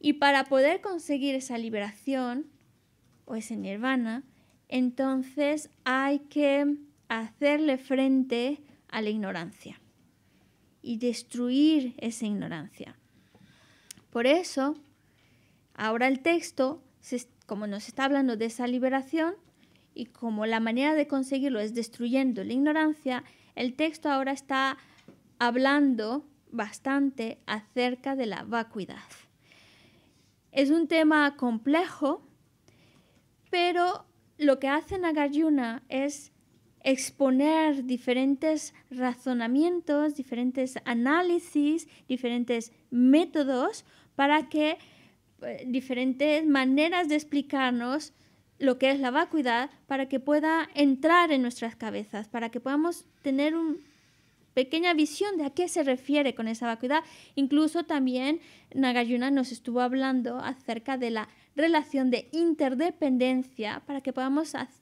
Y para poder conseguir esa liberación o ese nirvana, entonces hay que hacerle frente a la ignorancia y destruir esa ignorancia. Por eso, ahora el texto, como nos está hablando de esa liberación y como la manera de conseguirlo es destruyendo la ignorancia, el texto ahora está hablando bastante acerca de la vacuidad. Es un tema complejo, pero lo que hace Nagarjuna es exponer diferentes razonamientos, diferentes análisis, diferentes métodos para que eh, diferentes maneras de explicarnos lo que es la vacuidad para que pueda entrar en nuestras cabezas, para que podamos tener una pequeña visión de a qué se refiere con esa vacuidad. Incluso también Nagayuna nos estuvo hablando acerca de la relación de interdependencia para que podamos hacer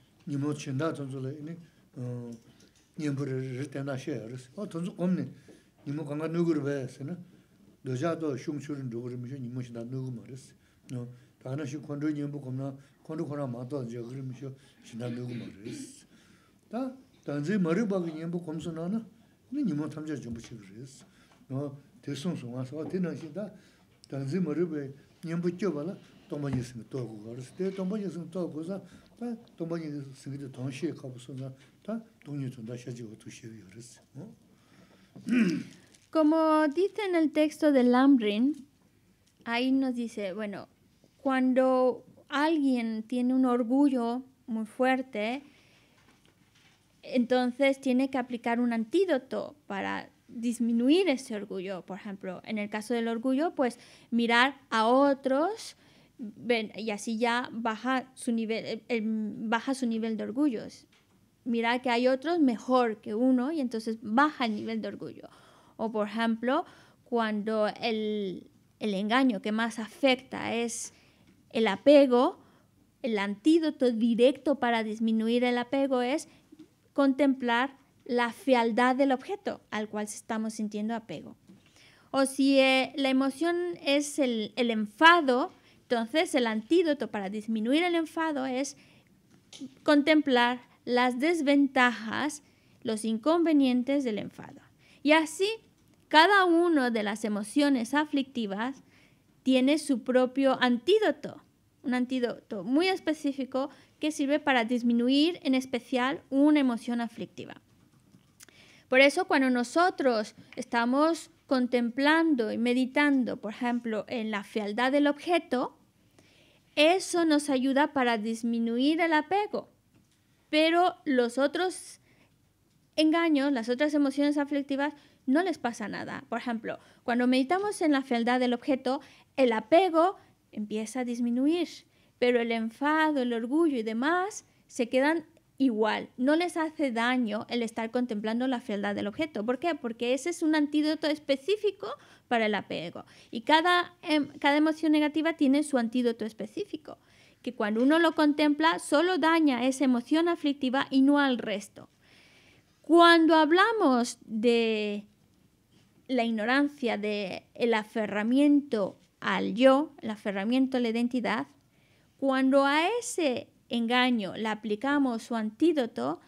nimo chinda zonzo le eh, nyembo re re tena xe ya res. O oh, zonzo omne, nimo kanga nugu rwa ya se na, doja do xiong churin dhugu rima xe nimo xinda nugu ma res. Tana xe kondro nyembo kumna, kondro kona mato zhiyo gu rima xe xinda nugu ma res. Ta, tanzi mario bagi nyembo kumso na nimo tamja zhombo o Como dice en el texto de Lambrin, ahí nos dice, bueno, cuando alguien tiene un orgullo muy fuerte, entonces tiene que aplicar un antídoto para disminuir ese orgullo. Por ejemplo, en el caso del orgullo, pues mirar a otros, y así ya baja su nivel, baja su nivel de orgullo. Mira que hay otros mejor que uno y entonces baja el nivel de orgullo. O por ejemplo, cuando el, engaño que más afecta es el apego, el antídoto directo para disminuir el apego es contemplar la fealdad del objeto al cual estamos sintiendo apego. O si eh, la emoción es el enfado, entonces, el antídoto para disminuir el enfado es contemplar las desventajas, los inconvenientes del enfado. Y así, cada una de las emociones aflictivas tiene su propio antídoto, un antídoto muy específico que sirve para disminuir en especial una emoción aflictiva. Por eso cuando nosotros estamos contemplando y meditando, por ejemplo, en la fealdad del objeto, eso nos ayuda para disminuir el apego, pero los otros engaños, las otras emociones aflictivas, no les pasa nada. Por ejemplo, cuando meditamos en la fealdad del objeto, el apego empieza a disminuir, pero el enfado, el orgullo y demás se quedan igual. No les hace daño el estar contemplando la fealdad del objeto. ¿Por qué? Porque ese es un antídoto específico para el apego. Y cada, em, cada emoción negativa tiene su antídoto específico, que cuando uno lo contempla solo daña esa emoción aflictiva y no al resto. Cuando hablamos de la ignorancia, de el aferramiento al yo, el aferramiento a la identidad, cuando a ese engaño la aplicamos su antídoto,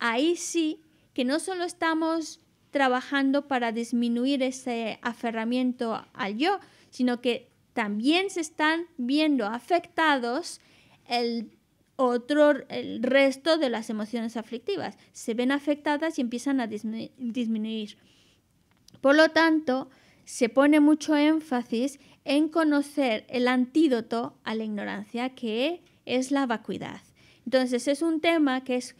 ahí sí que no solo estamos trabajando para disminuir ese aferramiento al yo, sino que también se están viendo afectados el otro, el resto de las emociones aflictivas. Se ven afectadas y empiezan a disminuir. Por lo tanto, se pone mucho énfasis en conocer el antídoto a la ignorancia, que es la vacuidad. Entonces es un tema que es,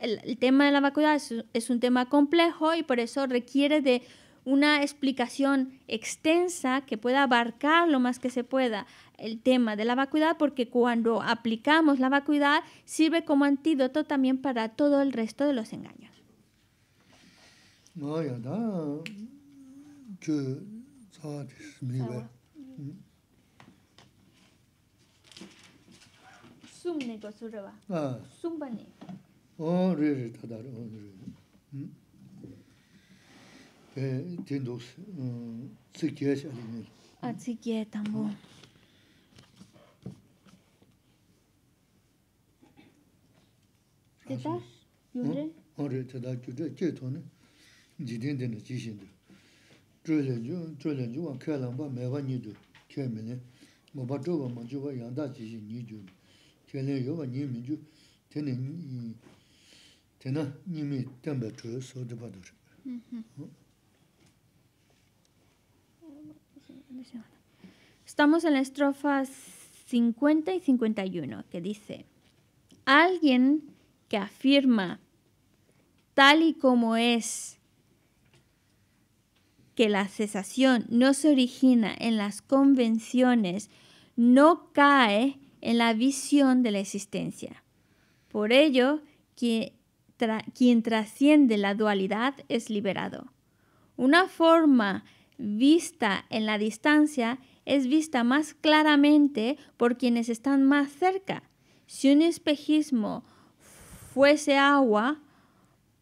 el, tema de la vacuidad es, es un tema complejo y por eso requiere de una explicación extensa que pueda abarcar lo más que se pueda el tema de la vacuidad, porque cuando aplicamos la vacuidad sirve como antídoto también para todo el resto de los engaños. Tsum nekwa tsurwa, tsum pa nekwa. Aan re re tadar, aan 에, re. 음, tindo tsikye 아, nekwa. A tsikye tambo. Tadar yun re? 제토네. re 지신데. ke toni, jidindi na jishindu. Choylen juwa, choylen juwa kailangwa mewa njidu Estamos en la estrofa 50 y 51 que dice, alguien que afirma tal y como es que la cesación no se origina en las convenciones, no cae en la visión de la existencia. Por ello, quien, trasciende la dualidad es liberado. Una forma vista en la distancia es vista más claramente por quienes están más cerca. Si un espejismo fuese agua,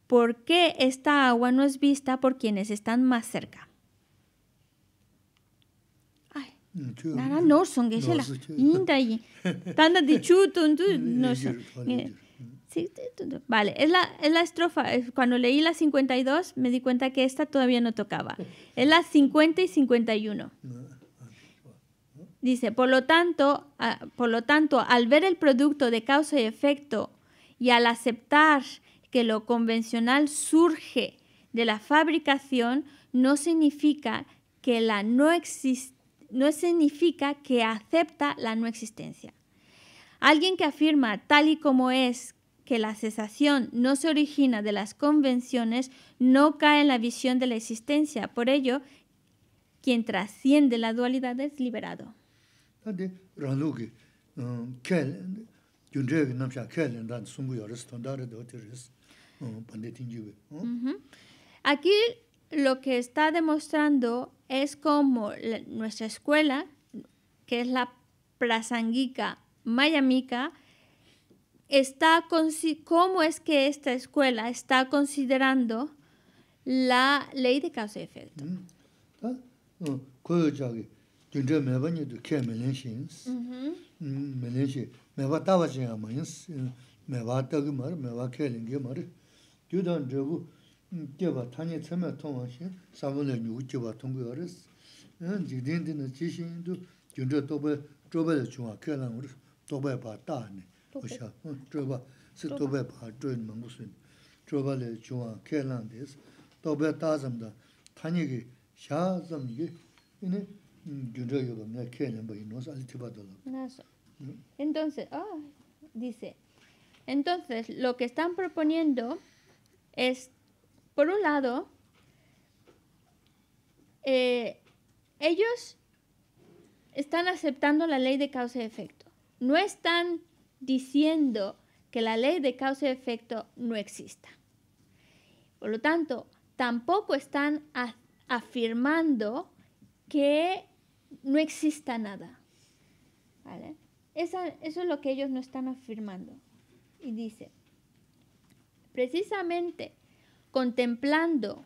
¿por qué esta agua no es vista por quienes están más cerca? Nada no sé vale es la es la estrofa cuando leí la 52 me di cuenta que esta todavía no tocaba es la 50 y 51 dice por lo tanto por lo tanto al ver el producto de causa y efecto y al aceptar que lo convencional surge de la fabricación no significa que la no existencia no significa que acepta la no existencia. Alguien que afirma tal y como es que la cesación no se origina de las convenciones no cae en la visión de la existencia. Por ello, quien trasciende la dualidad es liberado. Aquí lo que está demostrando es cómo nuestra escuela, que es la Prasangika Mayamika, está cómo es que esta escuela está considerando la ley de causa y efecto. Mm. Ah, kyeba tanya tsame tongwa xe, sabunla nyugu kyeba tongwa yuwa res. Jigden dina jishin yindu, gyundra tobe, tobe la chungwa kya lan uru, tobe pa taa ni, osha, hmm, tobe, si tobe pa dhoy ni mangu suni, tobe hmm, la chungwa kya lan hmm. Entonces, ah, dice, entonces, lo que están proponiendo es Por un lado, eh, ellos están aceptando la ley de causa y efecto. No están diciendo que la ley de causa y efecto no exista. Por lo tanto, tampoco están afirmando que no exista nada. eso es lo que ellos no están afirmando. Y dice, precisamente contemplando,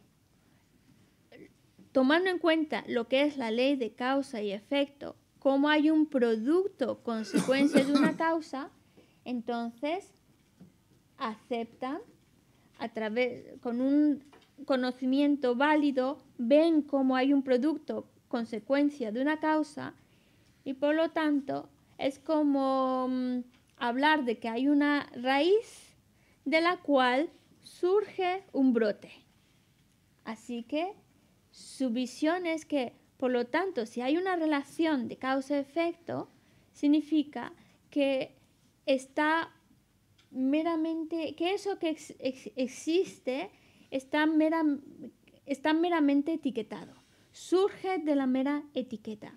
tomando en cuenta lo que es la ley de causa y efecto, cómo hay un producto consecuencia de una [coughs] causa, entonces aceptan a través con un conocimiento válido, ven cómo hay un producto consecuencia de una causa y por lo tanto es como mm, hablar de que hay una raíz de la cual surge un brote. Así que su visión es que, por lo tanto, si hay una relación de causa-efecto, significa que está meramente, que eso que existe está meramente etiquetado, surge de la mera etiqueta.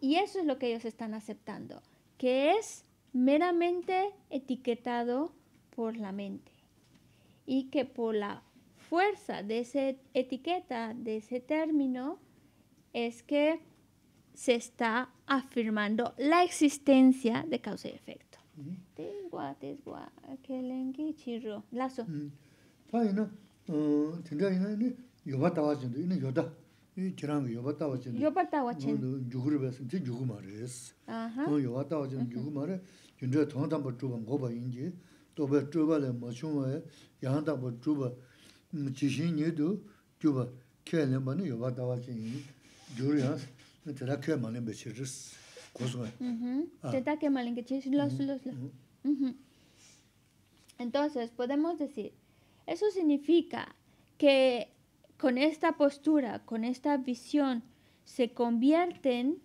Y eso es lo que ellos están aceptando, que es meramente etiquetado por la mente y que por la fuerza de esa etiqueta, de ese término, es que se está afirmando la existencia de causa y efecto tobe chuba le machungwa e yahandakwa chuba jishin nidu chuba kaya lemba ni yoba dawa chini gyuri hans teta kaya malimba chiris te Teta kaya malimba chiris los los los. Entonces podemos decir, eso significa que con esta postura, con esta visión, se convierten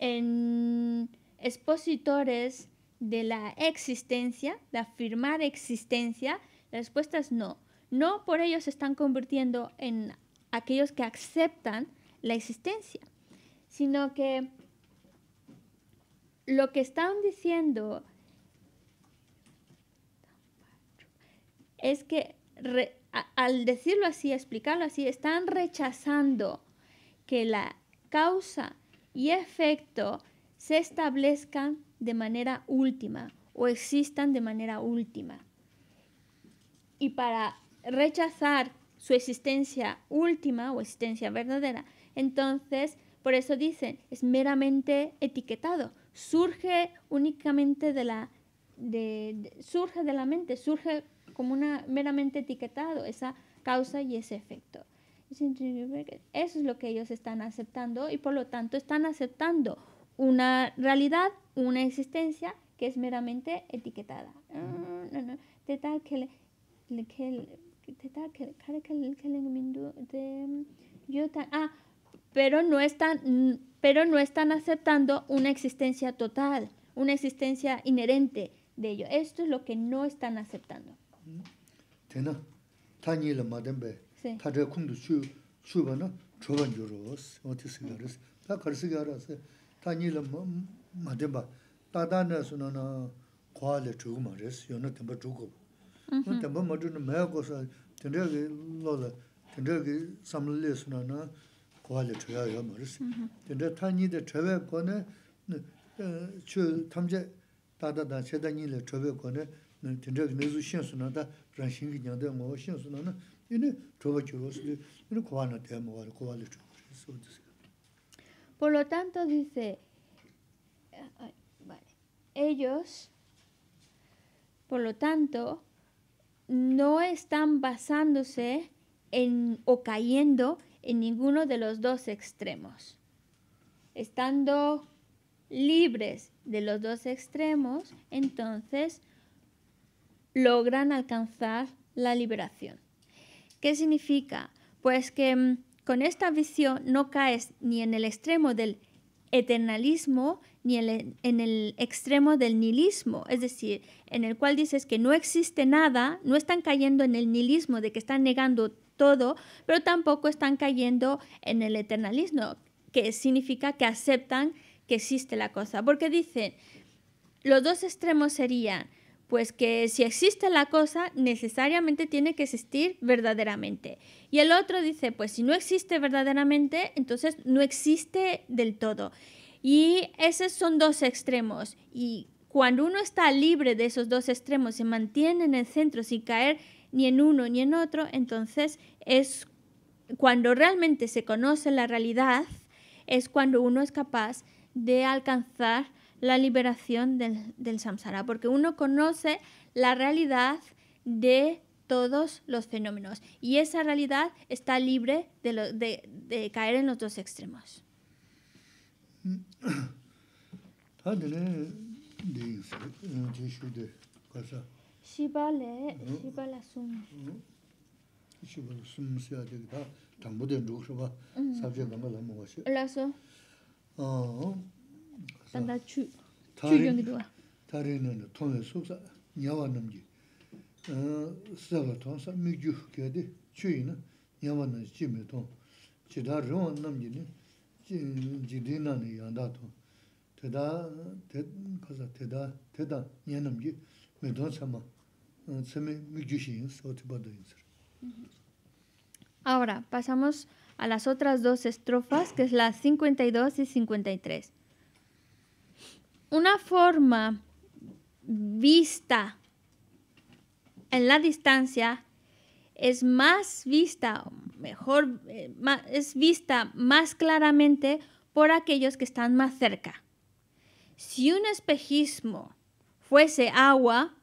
en expositores de la existencia, de afirmar existencia? La respuesta es no. No por ello se están convirtiendo en aquellos que aceptan la existencia, sino que lo que están diciendo es que al decirlo así, explicarlo así, están rechazando que la causa y efecto se establezcan de manera última o existan de manera última. Y para rechazar su existencia última o existencia verdadera, entonces, por eso dicen, es meramente etiquetado, surge únicamente de la, de, surge de la mente, surge como una meramente etiquetado, esa causa y ese efecto. Eso es lo que ellos están aceptando y por lo tanto están aceptando una realidad una existencia que es meramente etiquetada. ah, pero no están pero no están aceptando una existencia total, una existencia inherente de ello. Esto es lo que no están aceptando. Sí. 마데바 dhimba, tata 과레 suna na kwa le chugu ma res, yo na dhimba chugu. Dhimba ma 과레 maya go sa, dhimba ki lo la, dhimba ki samla le suna na kwa le chugu ya ma res. Dhimba ta nyi de chewe go ne, chu tamze tata Por lo tanto, dice, Ellos, por lo tanto, no están basándose o cayendo en ninguno de los dos extremos. Estando libres de los dos extremos, entonces logran alcanzar la liberación. ¿Qué significa? Pues que mm, con esta visión no caes ni en el extremo del eternalismo ni en el extremo del nihilismo, es decir, en el cual dices que no existe nada, no están cayendo en el nihilismo de que están negando todo, pero tampoco están cayendo en el eternalismo, que significa que aceptan que existe la cosa, porque dicen, los dos extremos serían, pues que si existe la cosa, necesariamente tiene que existir verdaderamente. Y el otro dice, pues si no existe verdaderamente, entonces no existe del todo. Y esos son dos extremos. Y cuando uno está libre de esos dos extremos, se mantiene en el centro sin caer ni en uno ni en otro, entonces es cuando realmente se conoce la realidad, es cuando uno es capaz de alcanzar la liberación del, samsara, porque uno conoce la realidad de todos los fenómenos y esa realidad está libre de caer en los dos extremos. Tā 네 nē dēng sē, jē shū 시발 kā sā. Shībā lē, shībā lā sūṋ. Shībā lā sūṋ sē, tā mūdēn rūkṣhā bā, sābhē dāng kā 어 mūgāshē. Lā sūṋ. Ā. Tā rī nē, tōng e Ahora, pasamos a las otras dos estrofas, que es las 52 y 53. Una forma vista en la distancia es más vista, mejor, eh, es vista más claramente por aquellos que están más cerca. Si un espejismo fuese agua,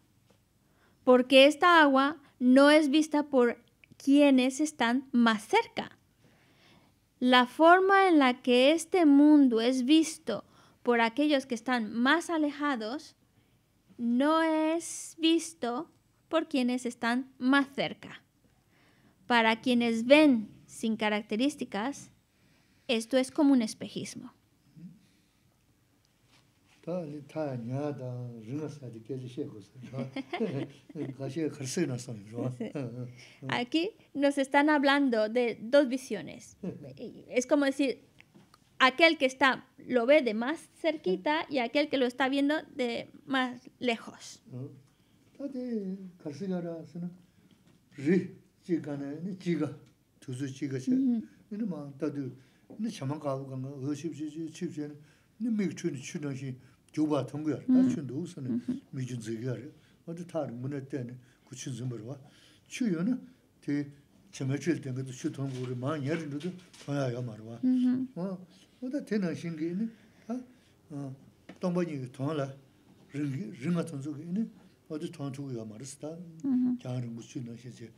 porque esta agua no es vista por quienes están más cerca. La forma en la que este mundo es visto por aquellos que están más alejados no es visto por quienes están más cerca. Para quienes ven sin características, esto es como un espejismo. Aquí nos están hablando de dos visiones. [laughs] Es como decir, aquel que está lo ve de más cerquita y aquel que lo está viendo de más lejos. chiga nē, nē chiga, tūsū chiga xē, nē mā tātū, nē chamā kāpa kāngā, ā xīp xīp xīp xīp xē, nē mīk chūni chū nā xī, jūpa tōngu yā rā, tā chūni tōgu sā nē, mī chūni zīgi yā rā, wā tā tā rā, mū nē tē nē, ku chūni zīmbā rā, chū yō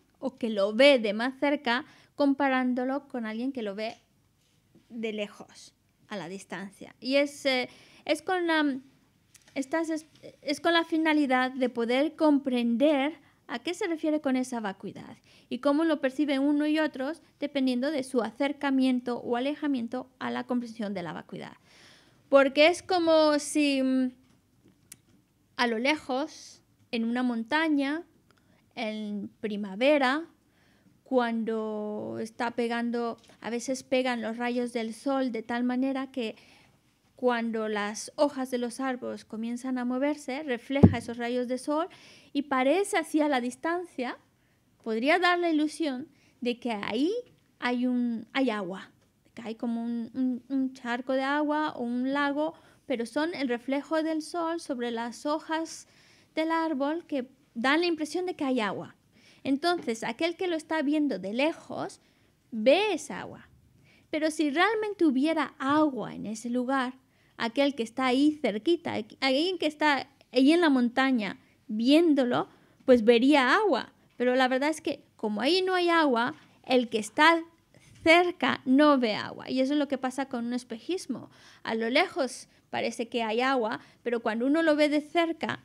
o que lo ve de más cerca comparándolo con alguien que lo ve de lejos, a la distancia. Y es, eh, es, con, la, con la finalidad de poder comprender a qué se refiere con esa vacuidad y cómo lo perciben uno y otros dependiendo de su acercamiento o alejamiento a la comprensión de la vacuidad. Porque es como si mm, a lo lejos, en una montaña, en primavera, cuando está pegando, a veces pegan los rayos del sol de tal manera que cuando las hojas de los árboles comienzan a moverse, refleja esos rayos de sol y parece hacia la distancia, podría dar la ilusión de que ahí hay, un, hay agua, que hay como un charco de agua o un lago, pero son el reflejo del sol sobre las hojas del árbol que da la impresión de que hay agua. Entonces, aquel que lo está viendo de lejos ve esa agua. Pero si realmente hubiera agua en ese lugar, aquel que está ahí cerquita, alguien que está ahí en la montaña viéndolo, pues vería agua. Pero la verdad es que como ahí no hay agua, el que está cerca no ve agua. Y eso es lo que pasa con un espejismo. A lo lejos parece que hay agua, pero cuando uno lo ve de cerca,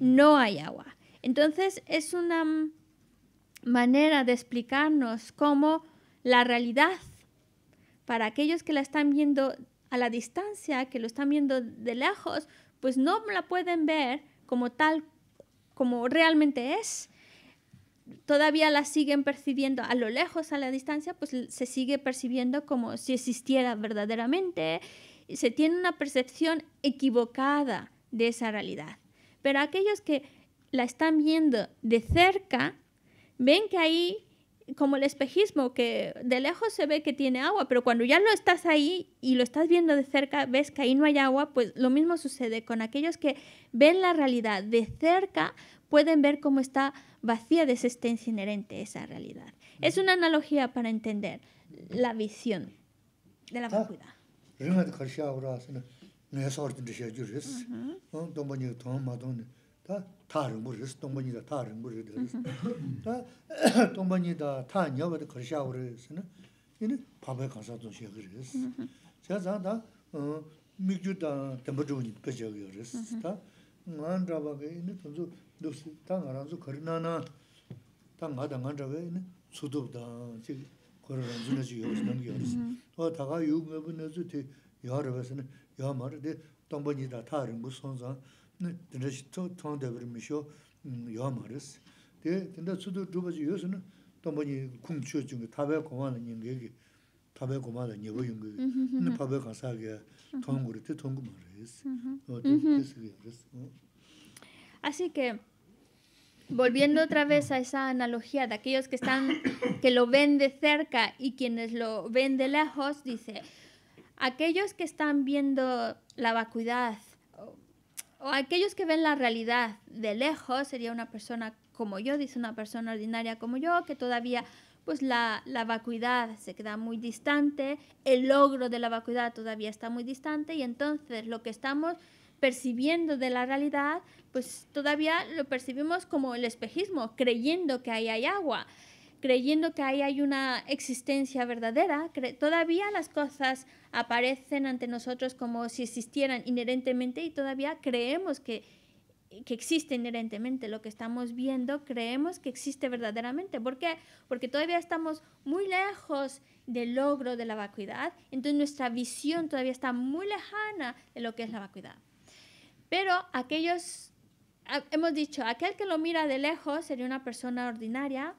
no hay agua. Entonces es una manera de explicarnos cómo la realidad, para aquellos que la están viendo a la distancia, que lo están viendo de lejos, pues no la pueden ver como tal, como realmente es. Todavía la siguen percibiendo a lo lejos, a la distancia, pues se sigue percibiendo como si existiera verdaderamente. Se tiene una percepción equivocada de esa realidad. Pero aquellos que la están viendo de cerca, ven que ahí como el espejismo, que de lejos se ve que tiene agua, pero cuando ya lo estás ahí y lo estás viendo de cerca, ves que ahí no hay agua, pues lo mismo sucede con aquellos que ven la realidad de cerca, pueden ver cómo está vacía de existencia inherente esa realidad. Es una analogía para entender la visión de la vacuidad. Ah, 다 다른 물을 동반이다 다른 물을 들었어. 다 [coughs] 동반이다 다 녀버도 거샤 우르스는 얘는 밥에 가서 좀 쉬어 그랬어. 제가 자다 어 미주다 담보종이 빠져 그랬어. 다 만드라바게 있는 돈도 도스 땅 알아서 거르나나 땅 가다 만드라베 있는 수도다. 즉 거르는 줄 아주 여기 넘겨졌어. 또 다가 요금에 보내서 돼 여러 가서는 여 동반이다 다른 무슨 Así que volviendo otra vez a esa analogía de aquellos que están que lo ven de cerca y quienes lo ven de lejos dice aquellos que están viendo la vacuidad o aquellos que ven la realidad de lejos, sería una persona como yo, dice una persona ordinaria como yo, que todavía pues la, la, vacuidad se queda muy distante, el logro de la vacuidad todavía está muy distante y entonces lo que estamos percibiendo de la realidad, pues todavía lo percibimos como el espejismo, creyendo que ahí hay agua creyendo que ahí hay una existencia verdadera, todavía las cosas aparecen ante nosotros como si existieran inherentemente y todavía creemos que, existe inherentemente lo que estamos viendo, creemos que existe verdaderamente. ¿Por qué? Porque todavía estamos muy lejos del logro de la vacuidad, entonces nuestra visión todavía está muy lejana de lo que es la vacuidad. Pero aquellos, ah, hemos dicho, aquel que lo mira de lejos sería una persona ordinaria,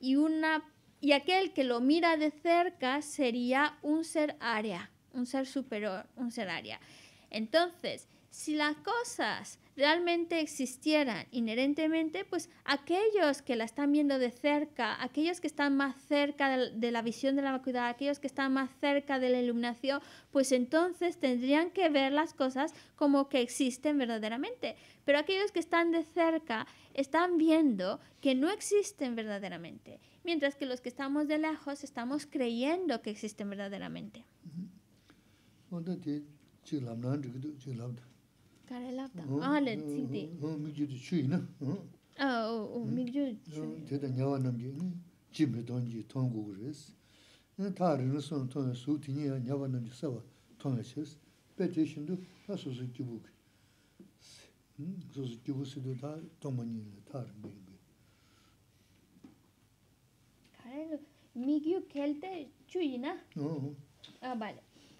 y, una, y aquel que lo mira de cerca sería un ser área, un ser superior, un ser área. Entonces, si las cosas realmente existieran inherentemente, pues aquellos que la están viendo de cerca, aquellos que están más cerca de la visión de la vacuidad, aquellos que están más cerca de la iluminación, pues entonces tendrían que ver las cosas como que existen verdaderamente. Pero aquellos que están de cerca están viendo que no existen verdaderamente, mientras que los que estamos de lejos estamos creyendo que existen verdaderamente. carelada. Ah, le dice. Oh, mi diyor chúina. Ah, oh, mi diyor. Todo ya van en el chimeto enji Tongkokres. Y tarde los unos toneladas útiles en ya van en el sala toneladas. Pero ya siendo paso su kibuk. Hm, eso se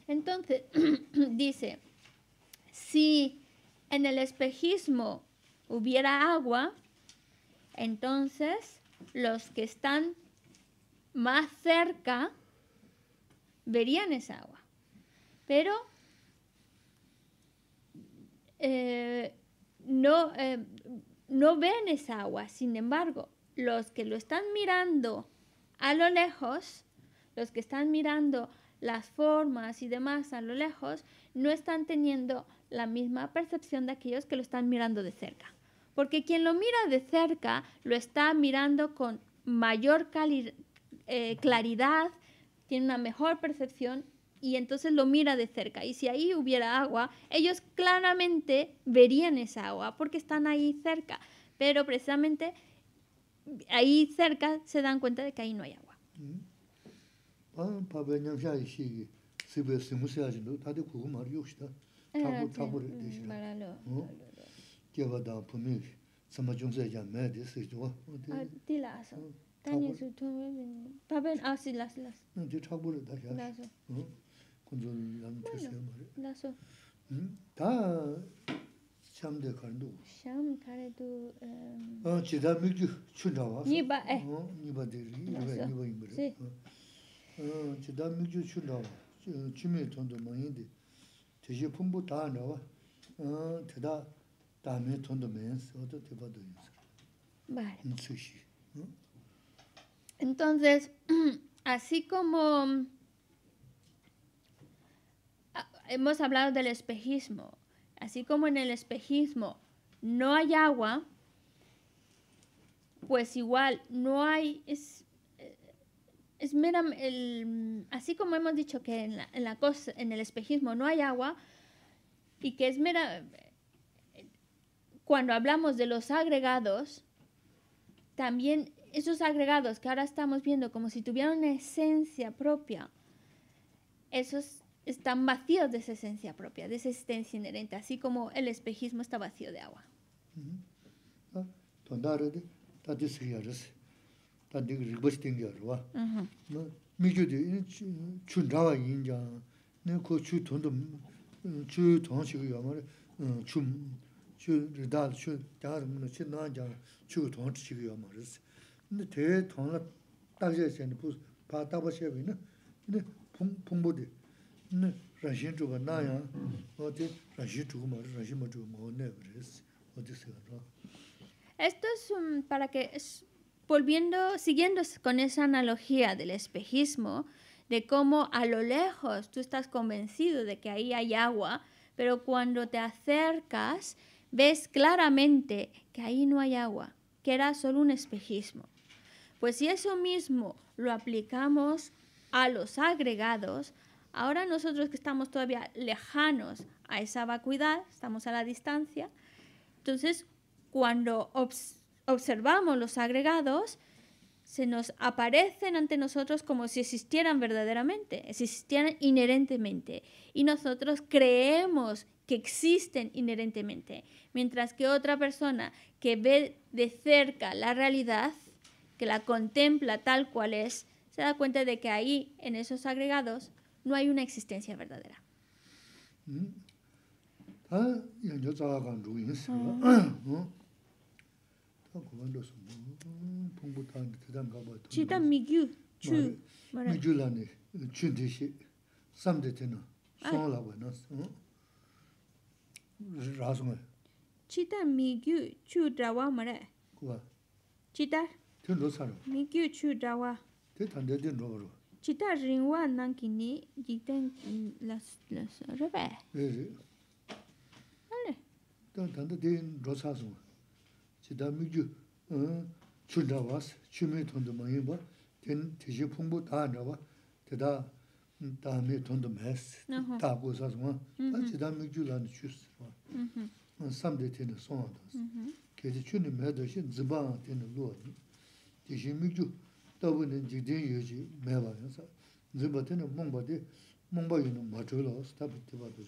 Entonces dice, si en el espejismo hubiera agua, entonces los que están más cerca verían esa agua. Pero eh, no, eh, no ven esa agua. Sin embargo, los que lo están mirando a lo lejos, los que están mirando las formas y demás a lo lejos, no están teniendo la misma percepción de aquellos que lo están mirando de cerca. Porque quien lo mira de cerca lo está mirando con mayor eh, claridad, tiene una mejor percepción y entonces lo mira de cerca. Y si ahí hubiera agua, ellos claramente verían esa agua porque están ahí cerca. Pero precisamente ahí cerca se dan cuenta de que ahí no hay agua. Mm. Ah, kiawa dhaa pumi tsama chungsa yaa maa di si juwa di laa aso tani su tumi bini paben aasi laa si laa si di thakbu ra dhaa yaa si kunzu yaa mi tasi yaa maari laa so dhaa siyam dhe karindu Entonces, [clears throat] así como ah, hemos hablado del espejismo, así como en el espejismo no hay agua, pues igual no hay es mera, mm, así como hemos dicho que en, la, cosa, en el espejismo no hay agua y que es mera, eh, cuando hablamos de los agregados, también esos agregados que ahora estamos viendo como si tuvieran una esencia propia, esos están vacíos de esa esencia propia, de esa existencia inherente, así como el espejismo está vacío de agua. dan dik rikbash tingi arwa. Mi kyu di chun rawa yin jan, ku chu tundum, chu tong shiku yamari, chu ridal, chu dhar muna, chu nan jan, chu tong shiku yamari. Te tong la dakze zayani, pa dakba shayabi na, pungbo di, ranshin chuka na Esto es un, para que, es... volviendo, siguiendo con esa analogía del espejismo, de cómo a lo lejos tú estás convencido de que ahí hay agua, pero cuando te acercas ves claramente que ahí no hay agua, que era solo un espejismo. Pues si eso mismo lo aplicamos a los agregados, ahora nosotros que estamos todavía lejanos a esa vacuidad, estamos a la distancia, entonces cuando observamos los agregados, se nos aparecen ante nosotros como si existieran verdaderamente, si existieran inherentemente. Y nosotros creemos que existen inherentemente, mientras que otra persona que ve de cerca la realidad, que la contempla tal cual es, se da cuenta de que ahí, en esos agregados, no hay una existencia verdadera. ій้า kó călwa– file domem Christmas. – Ch'ihen tamм mi SENG kho ch'ihu ma raa. – No,소o samde jaa snamwaa vali. Zó okko. Zm Kollegen taak 지다 미규 어 출다와스 추미 돈도 많이 봐된 대지 풍부 다 나와 대다 다음에 돈도 매스 다 고사서 뭐 지다 미규란 추스 봐 삼대 때는 소화도 계속 추는 매듯이 즈방 때는 로 대지 미규 더보는 지대 유지 매바서 즈바 때는 몽바디 몽바 있는 마트로 스타부터 봐도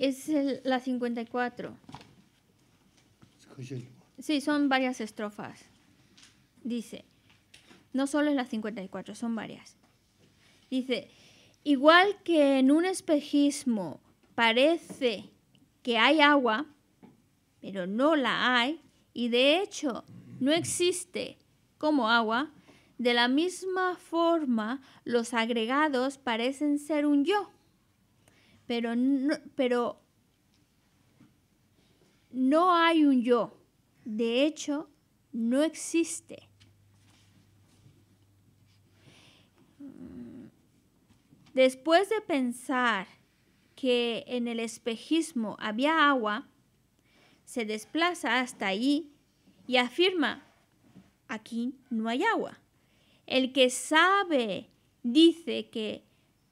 Es la 54. Sí, son varias estrofas. Dice, no solo es la 54, son varias. Dice, igual que en un espejismo parece que hay agua, pero no la hay, y de hecho no existe como agua, de la misma forma los agregados parecen ser un yo pero no, pero no hay un yo. De hecho, no existe. Después de pensar que en el espejismo había agua, se desplaza hasta allí y afirma, aquí no hay agua. El que sabe dice que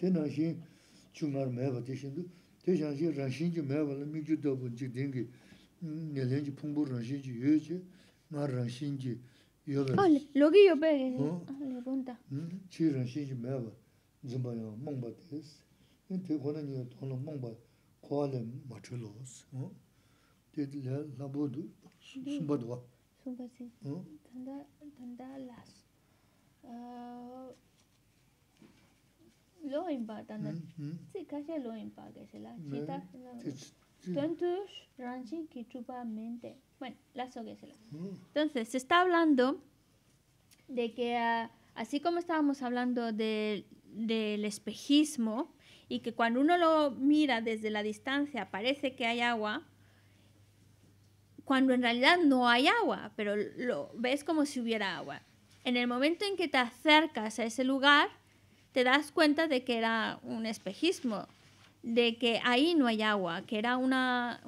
ᱛᱮᱱᱟ ᱥᱤᱱ ᱪᱩᱢᱟᱨ ᱢᱮᱵᱟ ᱛᱮᱥᱤᱱ ᱫᱩ ᱛᱮᱥᱤᱱ ᱥᱤᱱ O ᱡᱩ ᱢᱮᱵᱟ ᱞᱟᱢᱤ ᱡᱩ ᱫᱚᱵᱚ ᱡᱤᱫᱤᱱ ᱜᱮ ᱛᱮᱱᱟ ᱥᱤᱱ ᱪᱩᱢᱟᱨ ᱢᱮᱵᱟ ᱛᱮᱥᱤᱱ ᱫᱩ ᱛᱮᱥᱤᱱ ᱥᱤᱱ ᱨᱟᱥᱤᱱ ᱡᱩ ᱢᱮᱵᱟ ᱞᱟᱢᱤ ᱡᱩ ᱫᱚᱵᱚ ᱡᱤᱫᱤᱱ ᱜᱮ ᱛᱮᱱᱟ ᱥᱤᱱ ᱪᱩᱢᱟᱨ ᱢᱮᱵᱟ ᱛᱮᱥᱤᱱ ᱫᱩ ᱛᱮᱥᱤᱱ ᱥᱤᱱ ᱨᱟᱥᱤᱱ ᱡᱩ ᱢᱮᱵᱟ ᱞᱟᱢᱤ ᱡᱩ ᱫᱚᱵᱚ ᱡᱤᱫᱤᱱ ᱜᱮ ᱛᱮᱱᱟ ᱥᱤᱱ ᱪᱩᱢᱟᱨ ᱢᱮᱵᱟ ᱛᱮᱥᱤᱱ ᱫᱩ ᱛᱮᱥᱤᱱ ᱥᱤᱱ ᱨᱟᱥᱤᱱ ᱡᱩ ᱢᱮᱵᱟ ᱞᱟᱢᱤ ᱡᱩ Bueno, Entonces, se está hablando de que ah, así como estábamos hablando del espejismo y que cuando uno lo mira desde la distancia parece que hay agua, cuando en realidad no hay agua, pero lo ves como si hubiera agua en el momento en que te acercas a ese lugar, te das cuenta de que era un espejismo, de que ahí no hay agua, que era una,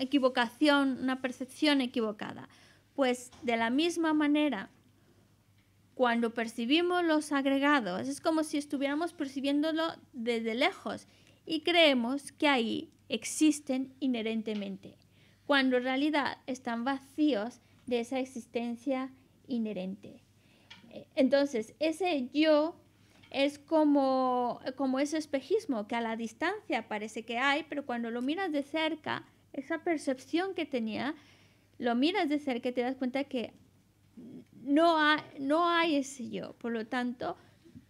equivocación, una percepción equivocada. Pues de la misma manera, cuando percibimos los agregados, es como si estuviéramos percibiéndolo desde lejos y creemos que ahí existen inherentemente, cuando en realidad están vacíos de esa existencia inherente. Entonces, ese yo es como, como ese espejismo que a la distancia parece que hay, pero cuando lo miras de cerca, esa percepción que tenía, lo miras de cerca y te das cuenta que no, no hay ese yo. Por lo tanto,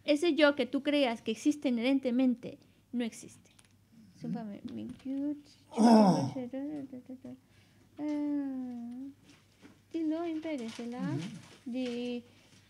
ese yo que tú creas que existe inherentemente, no existe. Oh.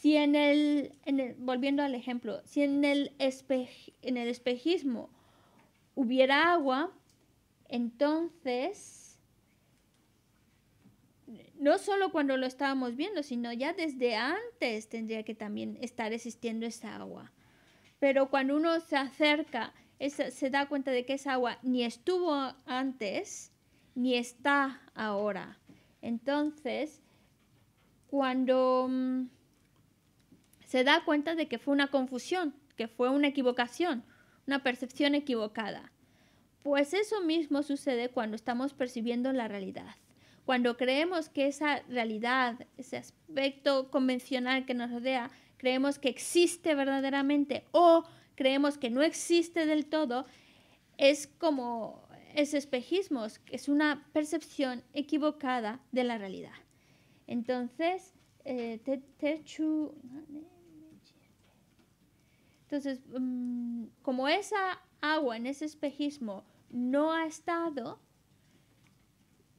Si en el, volviendo al ejemplo, si en el, en el espejismo hubiera agua, entonces, no solo cuando lo estábamos viendo, sino ya desde antes tendría que también estar existiendo esa agua. Pero cuando uno se acerca, se da cuenta de que esa agua ni estuvo antes, ni está ahora. Entonces, cuando... Mm, se da cuenta de que fue una confusión, que fue una equivocación, una percepción equivocada. Pues eso mismo sucede cuando estamos percibiendo la realidad. Cuando creemos que esa realidad, ese aspecto convencional que nos rodea, creemos que existe verdaderamente o creemos que no existe del todo, es como es espejismo, es una percepción equivocada de la realidad. Entonces, eh, te, entonces, mm, como esa agua en ese espejismo no ha estado,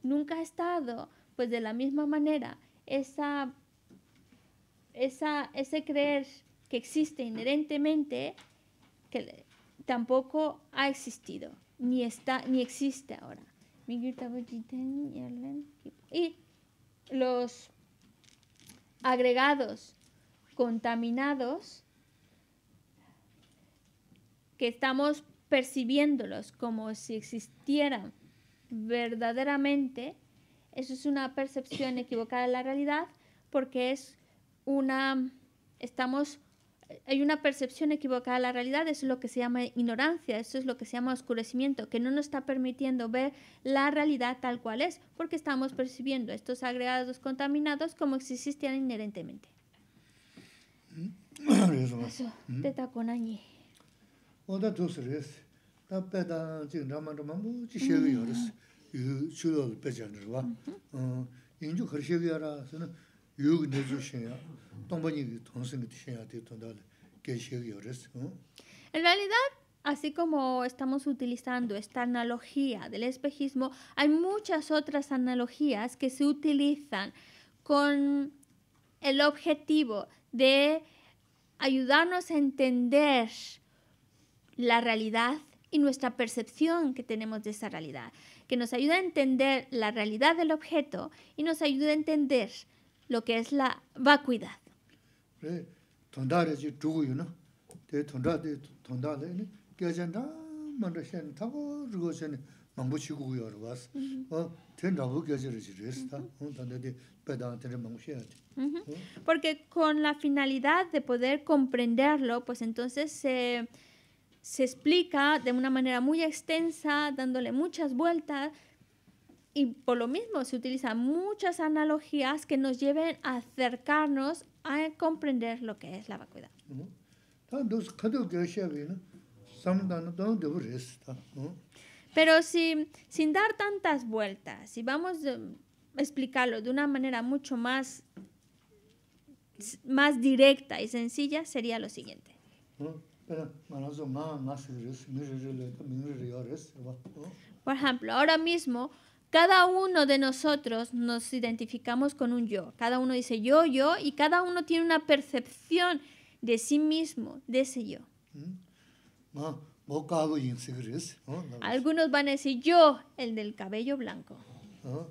nunca ha estado, pues de la misma manera, esa, esa, ese creer que existe inherentemente, que tampoco ha existido, ni, está, ni existe ahora. Y los agregados contaminados que estamos percibiéndolos como si existieran verdaderamente, eso es una percepción equivocada de la realidad porque es una, estamos, hay una percepción equivocada de la realidad, eso es lo que se llama ignorancia, eso es lo que se llama oscurecimiento, que no nos está permitiendo ver la realidad tal cual es, porque estamos percibiendo estos agregados contaminados como si existieran inherentemente. Mm. [clears throat] eso, de Uh. En realidad, Así como estamos utilizando esta analogía del espejismo, hay muchas otras analogías que se utilizan con el objetivo de ayudarnos a entender la realidad y nuestra percepción que tenemos de esa realidad, que nos ayuda a entender la realidad del objeto y nos ayuda a entender lo que es la vacuidad. Porque con la finalidad de poder comprenderlo, pues entonces se se explica de una manera muy extensa, dándole muchas vueltas, y por lo mismo se utilizan muchas analogías que nos lleven a acercarnos a comprender lo que es la vacuidad. Pero si, sin dar tantas vueltas, si vamos a explicarlo de una manera mucho más, más directa y sencilla, sería lo siguiente. Por ejemplo, ahora mismo cada uno de nosotros nos identificamos con un yo. Cada uno dice yo, yo, y cada uno tiene una percepción de sí mismo, de ese yo. ¿Mm? Ah, Algunos van a decir yo, el del cabello blanco. Ah,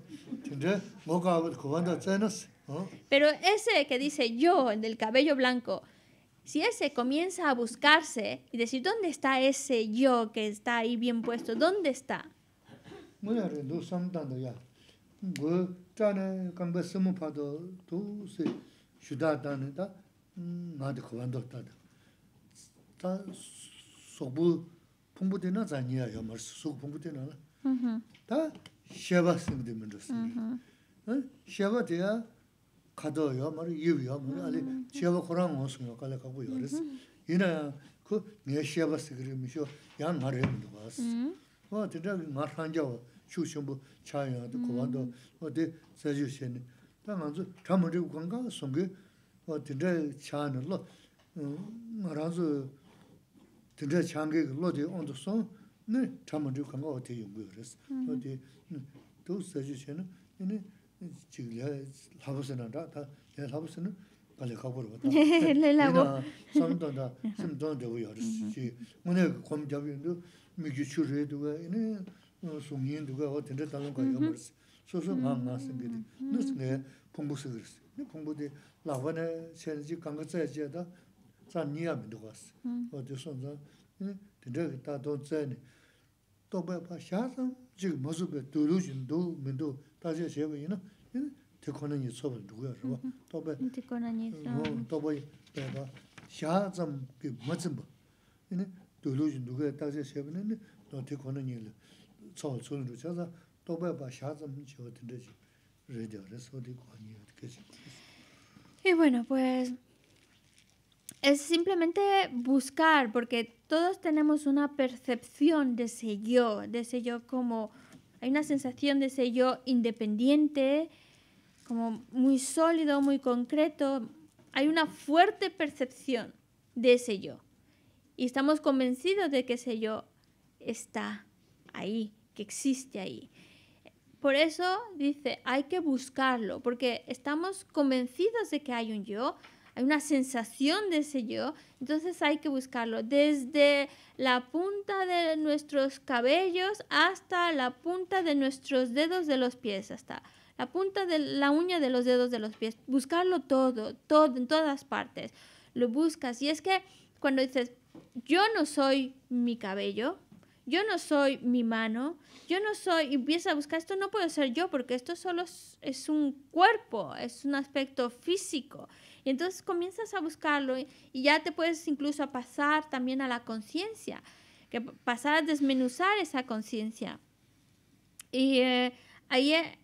¿Ah? Pero ese que dice yo, el del cabello blanco, si ese comienza a buscarse y decir, ¿dónde está ese yo que está ahí bien puesto? ¿Dónde está? 가도요 요 말이 유요 뭐 알리 제가 그런 거 무슨 역할을 하고 요래서 이나 그 내셔바 스그림이죠 양 말해 봐 봤어 와 진짜 마찬가지 추심부 차이야도 그만도 어디 세주신 당한지 참을 주고 간가 송게 어 진짜 차는로 말아서 진짜 창게 로디 온도선 네 참을 주고 간거 어디 연구 그랬어 어디 또 세주신은 이제 지금 내가 하버스는 다 내가 하고서는 빨리 가 보러 왔다. 내가 [laughs] 선도 나 선도 되고 열었지. 문에 검잡이도 미기 추르해도 이네 송인 누가 어떻게 다른 거 소소 마음나 생기디. 너스네 공부서 그랬어. 네 공부디 라원에 체인지 강가 자 니야 왔어. 어디 선자 이네 다 돈째네. 또 봐봐 지금 모습에 민도 다시 제가 이나 티코나니 소브 누구야 그거 또배 티코나니 소 또배 내가 샤점 그 멋은 봐 이네 돌로지 누구야 다시 세븐은 너 티코나니 저 손으로 찾아 또배 봐 샤점 지어 된다지 그래서 어디 거니 그지 Y bueno, pues es simplemente buscar, porque todos tenemos una percepción de ese yo, de ese yo como hay una sensación de ese yo independiente, como muy sólido, muy concreto. Hay una fuerte percepción de ese yo. Y estamos convencidos de que ese yo está ahí, que existe ahí. Por eso dice, hay que buscarlo, porque estamos convencidos de que hay un yo, hay una sensación de ese yo, entonces hay que buscarlo desde la punta de nuestros cabellos hasta la punta de nuestros dedos de los pies, hasta la punta de la uña de los dedos de los pies, buscarlo todo, todo, en todas partes, lo buscas. Y es que cuando dices, yo no soy mi cabello, yo no soy mi mano, yo no soy, y empieza a buscar, esto no puede ser yo, porque esto solo es un cuerpo, es un aspecto físico. Y entonces comienzas a buscarlo y, ya te puedes incluso a pasar también a la conciencia, que pasar a desmenuzar esa conciencia. Y eh, ahí eh,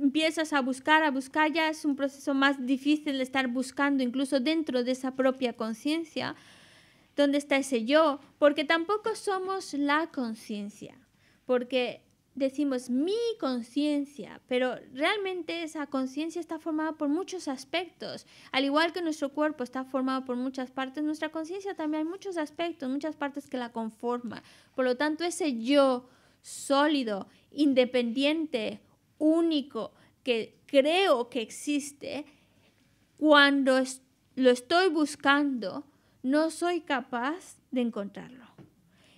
empiezas a buscar, a buscar, ya es un proceso más difícil estar buscando incluso dentro de esa propia conciencia, dónde está ese yo, porque tampoco somos la conciencia, porque decimos mi conciencia, pero realmente esa conciencia está formada por muchos aspectos. Al igual que nuestro cuerpo está formado por muchas partes, nuestra conciencia también hay muchos aspectos, muchas partes que la conforman. Por lo tanto, ese yo sólido, independiente, único, que creo que existe, cuando lo estoy buscando, no soy capaz de encontrarlo.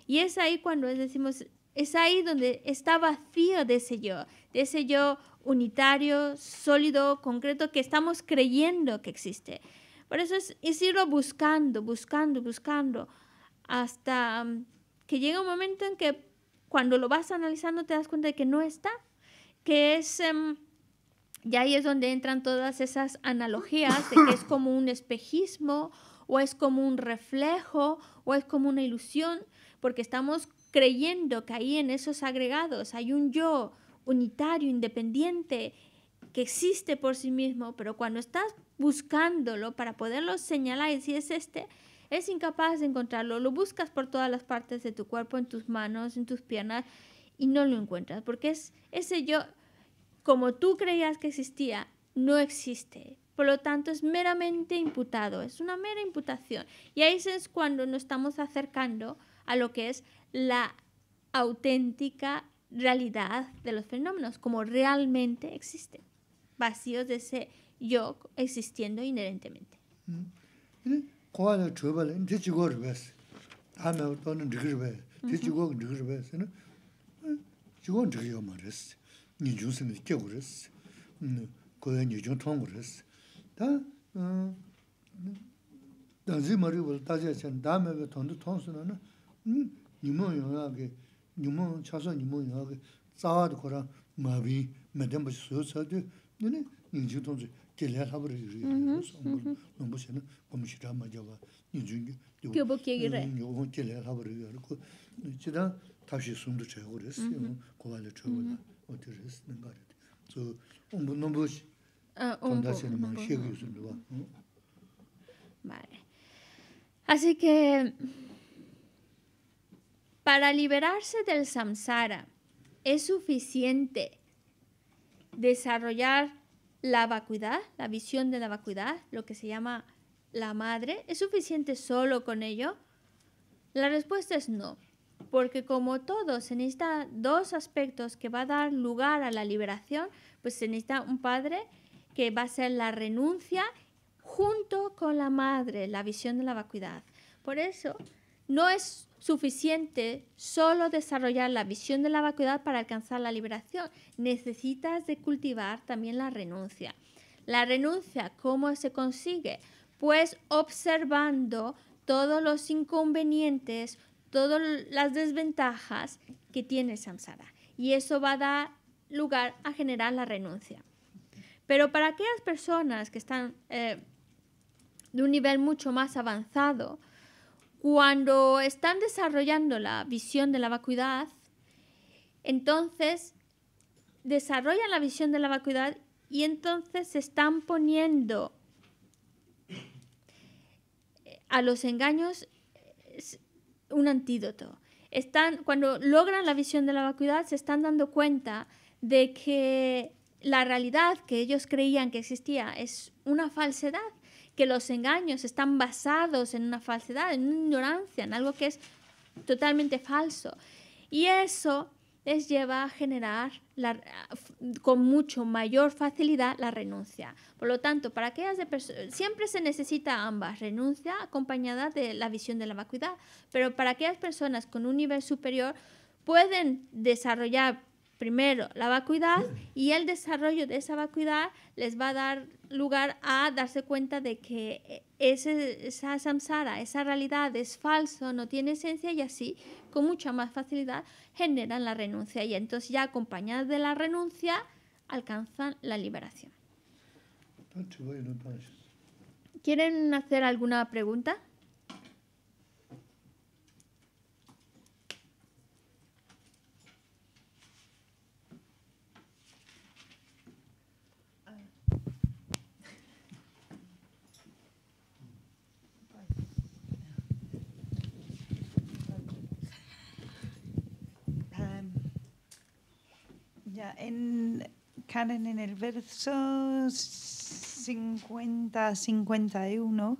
Y es ahí cuando decimos, es ahí donde está vacío de ese yo, de ese yo unitario, sólido, concreto que estamos creyendo que existe. Por eso es, y irlo buscando, buscando, buscando, hasta mm, que llega un momento en que cuando lo vas analizando te das cuenta de que no está, que es... Em, y ahí es donde entran todas esas analogías de que es como un espejismo o es como un reflejo o es como una ilusión, porque estamos creyendo que ahí en esos agregados hay un yo unitario, independiente, que existe por sí mismo, pero cuando estás buscándolo para poderlo señalar y si es este, es incapaz de encontrarlo. Lo buscas por todas las partes de tu cuerpo, en tus manos, en tus piernas, y no lo encuentras, porque es ese yo, como tú creías que existía, no existe. Por lo tanto, es meramente imputado, es una mera imputación. Y ahí es cuando nos estamos acercando a lo que es la auténtica realidad de los fenómenos, como realmente existen, vacíos de ese yo existiendo inherentemente. Ni mō yō nāke, chāsō ni mō yō nāke, tsāwāt kōrā māwī, mēdēn bāshī sōyō tsādi, nini, nini jīg tōnzi, tēlē lābarī yō yō sō, nō mō shēni kōmi shirā māja wā, nini jīngi. Kio bō kēgirē? Nino, tēlē lābarī yō yō kō, chidā, tāshī sōndō tsā yō gō rēs, Para liberarse del samsara es suficiente desarrollar la vacuidad, la visión de la vacuidad, lo que se llama la madre. ¿Es suficiente solo con ello? La respuesta es no, porque como todo se necesitan dos aspectos que va a dar lugar a la liberación, pues se necesita un padre que va a ser la renuncia junto con la madre, la visión de la vacuidad. Por eso, no es suficiente solo desarrollar la visión de la vacuidad para alcanzar la liberación. Necesitas de cultivar también la renuncia. La renuncia, ¿cómo se consigue? Pues observando todos los inconvenientes, todas las desventajas que tiene Samsara. Y eso va a dar lugar a generar la renuncia. Pero para aquellas personas que están eh, de un nivel mucho más avanzado, cuando están desarrollando la visión de la vacuidad, entonces desarrollan la visión de la vacuidad y entonces se están poniendo eh, a los engaños un antídoto. Están, cuando logran la visión de la vacuidad, se están dando cuenta de que la realidad que ellos creían que existía es una falsedad que los engaños están basados en una falsedad, en una ignorancia, en algo que es totalmente falso. Y eso les lleva a generar con mucho mayor facilidad la renuncia. Por lo tanto, para aquellas siempre se necesita ambas, renuncia acompañada de la visión de la vacuidad, pero para aquellas personas con un nivel superior pueden desarrollar primero la vacuidad mm. y el desarrollo de esa vacuidad les va a dar lugar a darse cuenta de que eh, ese, esa samsara, esa realidad es falso, no tiene esencia y así con mucha más facilidad generan la renuncia y entonces ya acompañadas de la renuncia alcanzan la liberación. ¿Quieren hacer alguna pregunta? en, Karen, en el verso 50-51, uno,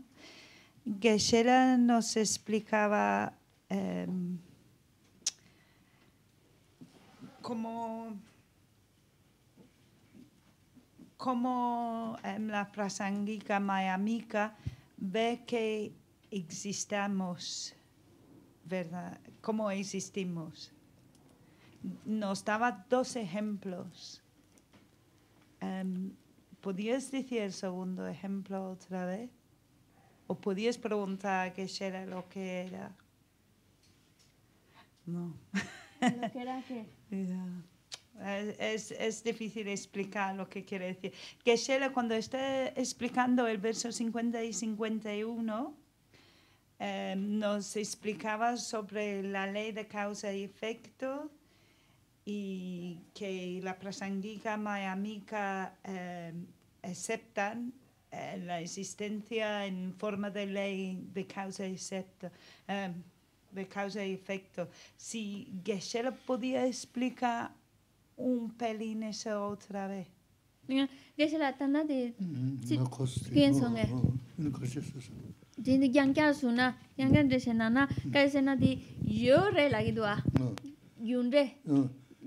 nos explicaba em, cómo, cómo em, la prasangika mayamika ve que existamos, ¿verdad? ¿Cómo existimos? nos daba dos ejemplos. Em, ¿Podías decir el segundo ejemplo otra vez? ¿O podías preguntar qué era lo que era? No. ¿Lo que era qué? [laughs] Es, difícil explicar lo que quiere decir. Que cuando está explicando el verso 50 y 51, em, nos explicaba sobre la ley de causa y efecto y que la prasangica Mayamika eh, aceptan eh, la existencia en forma de ley de causa y efecto. Eh, de causa y efecto. Si Geshe-la podía explicar un pelín eso otra vez. Geshe-la tanda de... Pienso mm, eh? en es gyangkya suna, gyangkya dreshe nana, mm. kaya sena di yo lagi dua, yun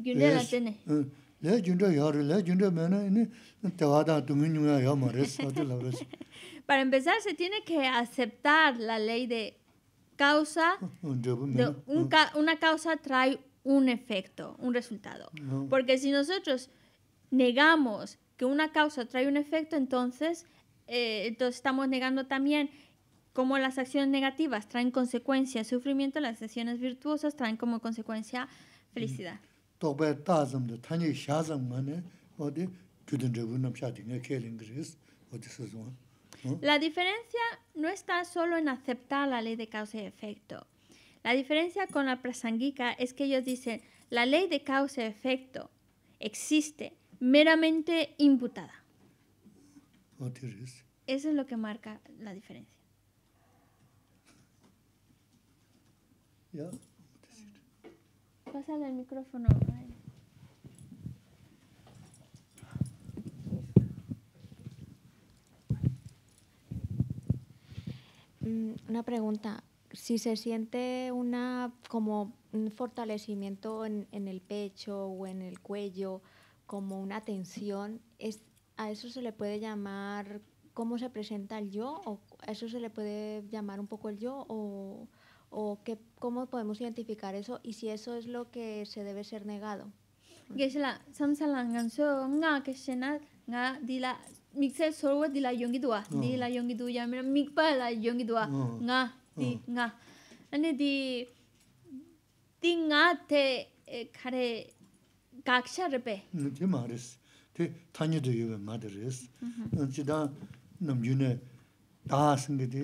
[laughs] para empezar se tiene que aceptar la ley de causa oh, oh, eh. una causa trae un efecto un resultado porque si nosotros negamos que una causa trae un efecto entonces eh, entonces estamos negando también como las acciones negativas traen consecuencia sufrimiento, las acciones virtuosas traen como consecuencia felicidad. La diferencia no está solo en aceptar la ley de causa y efecto. La diferencia con la prasangika es que ellos dicen, la ley de causa y efecto existe, meramente imputada. Eso es lo que marca la diferencia. Ya. Pásale el micrófono. Mm, una pregunta. Si se siente una como un fortalecimiento en, el pecho o en el cuello, como una tensión, ¿es, ¿a eso se le puede llamar cómo se presenta el yo? ¿O a eso se le puede llamar un poco el yo? ¿O o qué, cómo podemos identificar eso y si eso es lo que se debe ser negado. Gesla, samsala nganso nga keshena nga dilá mikse sorwa dilá yongi dilá dila yongi du ya mira mikpa la yongi ah. nga ah. di nga. Ane di tinga te eh, kare gaksha repe. Mm, te maris, te tanya do yuwe madaris. Chida namjune daa singa di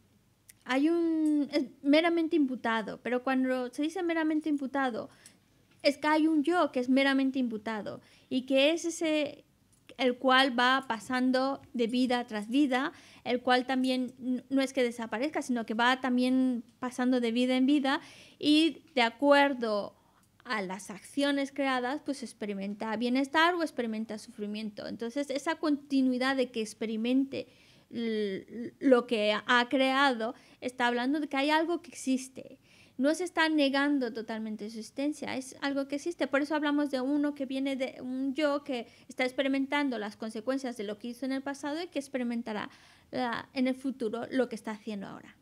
hay un es meramente imputado, pero cuando se dice meramente imputado, es que hay un yo que es meramente imputado y que es ese el cual va pasando de vida tras vida, el cual también no es que desaparezca, sino que va también pasando de vida en vida y de acuerdo a las acciones creadas, pues experimenta bienestar o experimenta sufrimiento. Entonces, esa continuidad de que experimente lo que ha creado, está hablando de que hay algo que existe. No se está negando totalmente su existencia, es algo que existe. Por eso hablamos de uno que viene de un yo que está experimentando las consecuencias de lo que hizo en el pasado y que experimentará ah, en el futuro lo que está haciendo ahora.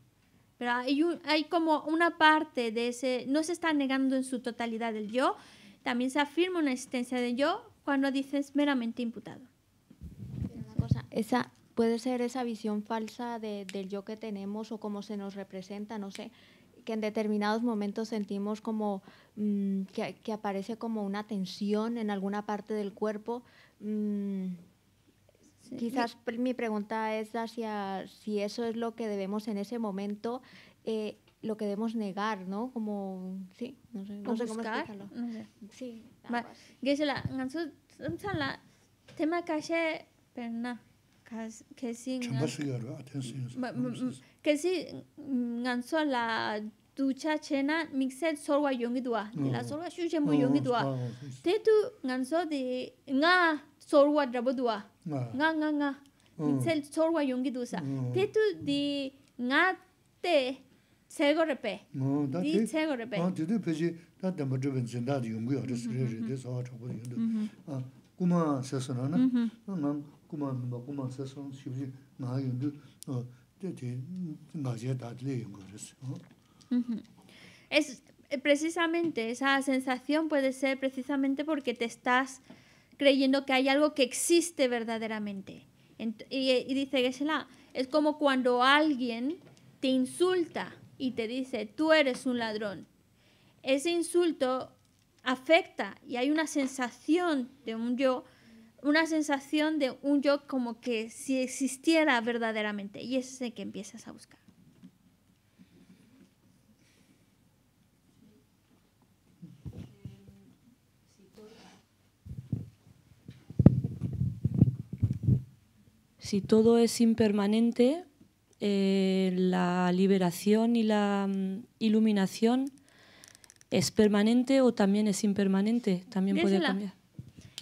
Pero hay, hay como una parte de ese, no se está negando en su totalidad el yo, también se afirma una existencia de yo cuando dices meramente imputado. esa puede ser esa visión falsa del yo que tenemos o cómo se nos representa, no sé, que en determinados momentos sentimos como mm, que, aparece como una tensión en alguna parte del cuerpo. Mm, quizás mi pregunta es hacia si eso es lo que debemos en ese momento, eh, lo que debemos negar, ¿no? Como, sí, no sé, Sí. tema kasi kasi la ducha chena mixet sorwa yongi dua oh. sorwa shu oh, nga sorwa drabo nga nga nga oh. mixet sorwa yongi du di nga te tsego repe di tsego repe ah de ta mm-hmm. de mm-hmm. ah, kuma Es eh, precisamente esa sensación puede ser precisamente porque te estás creyendo que hay algo que existe verdaderamente. Y, dice dice es la es como cuando alguien te insulta y te dice, tú eres un ladrón. Ese insulto afecta y hay una sensación de un yo una sensación de un yo como que si existiera verdaderamente. Y es el que empiezas a buscar. Si todo es impermanente, eh, la liberación y la mm, iluminación es permanente o también es impermanente, también puede cambiar.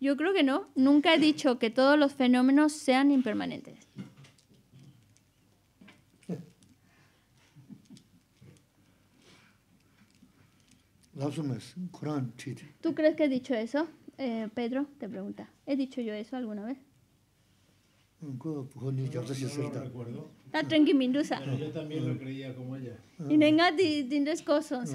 Yo creo que no. Nunca he dicho que todos los fenómenos sean impermanentes. ¿Tú crees que he dicho eso? Eh, Pedro te pregunta. ¿He dicho yo eso alguna vez? No, recuerdo. Está tranqui mindusa. yo también lo creía como ella. Y nenga tienes cosas.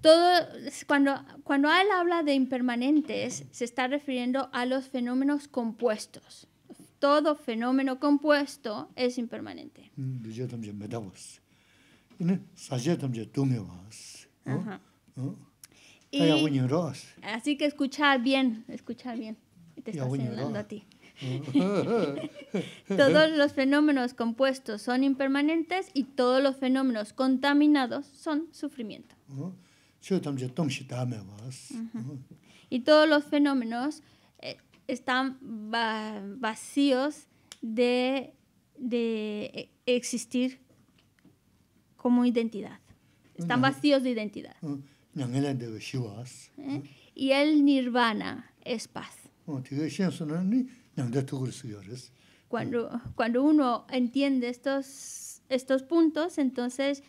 Todo, cuando, él habla de impermanentes, se está refiriendo a los fenómenos compuestos. Todo fenómeno compuesto es impermanente. Y, así que escucha bien, escuchar bien. Te está a ti. [laughs] todos los fenómenos compuestos son impermanentes y todos los fenómenos contaminados son sufrimiento. Y todos los fenómenos eh, están vacíos de, de e-, existir como identidad. Están vacíos de identidad. ¿Eh? Y el nirvana es paz. Cuando, cuando uno entiende estos estos puntos, entonces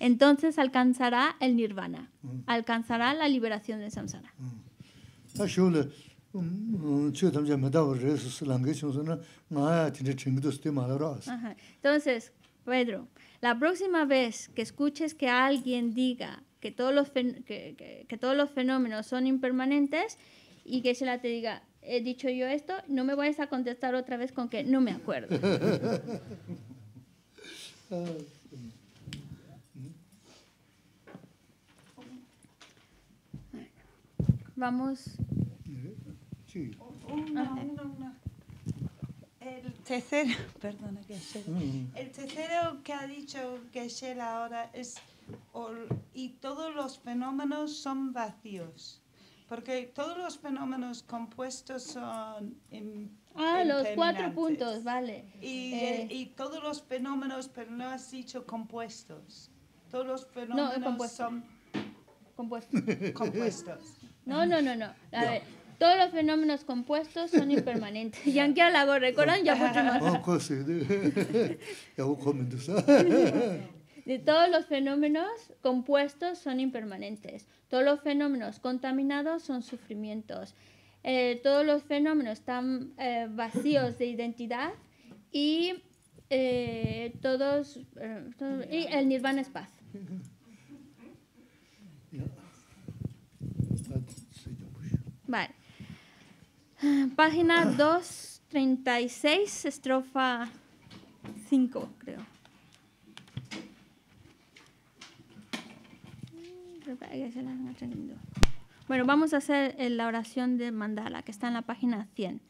entonces alcanzará el nirvana, mm. alcanzará la liberación de samsara. Mm. Mm, entonces, Pedro, la próxima vez que escuches que alguien diga que todos los, que todos los fenómenos son impermanentes y que se la te diga, he dicho yo esto, no me vayas a contestar otra vez con que no me acuerdo. Vamos. Sí. El tercero, [laughs] perdona que mm. el que ha dicho que ahora es, y todos los fenómenos son vacíos. Porque todos los fenómenos compuestos son... impermanentes. ah, los cuatro puntos, vale. Y, eh, eh, y, todos los fenómenos, pero no has dicho compuestos. Todos los fenómenos no, son... Compuestos. [laughs] compuestos. No, no, no, no. A ver, todos los fenómenos compuestos son [laughs] impermanentes. recuerdan Y ya alago oh, pues [laughs] rekoran De todos los fenómenos compuestos son impermanentes. Todos los fenómenos contaminados son sufrimientos. Eh, todos los fenómenos están eh, vacíos de identidad y eh, todos, y el nirvana es paz. Vale. Página 236, estrofa 5, creo. Bueno, vamos a hacer eh, la oración de mandala que está en la página 100.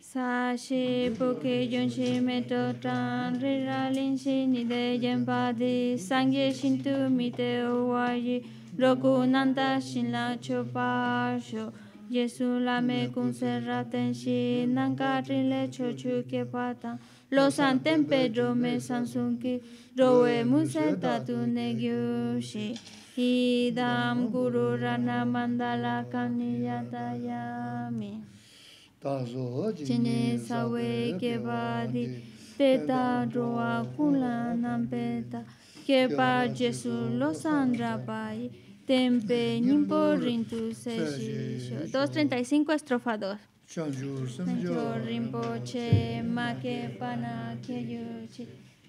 Sashi puke yonshi meto tan riralin shi nide yenpadi sangye shintu mite uwayi roku nanta shinla chopasho Yesu lame kunserraten shi nanka rile chuchu kepatan lo santen pedro me sansunki roe ta tu Idam Guru Rana Mandala Kaniyatayami. Tazo Chine Sawe Kevadi Teta Roa Kulanam Peta Kepa Jesu Losandra Pai Tempe Nimpo Rintu Seshisho 235 estrofa 2 Chanjur Rinpoche Make Pana Kyuchi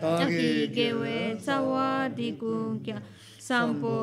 Tāki kewe tsa wā di kūngkia, sāmpo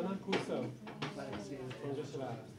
semana, cursão. Vamos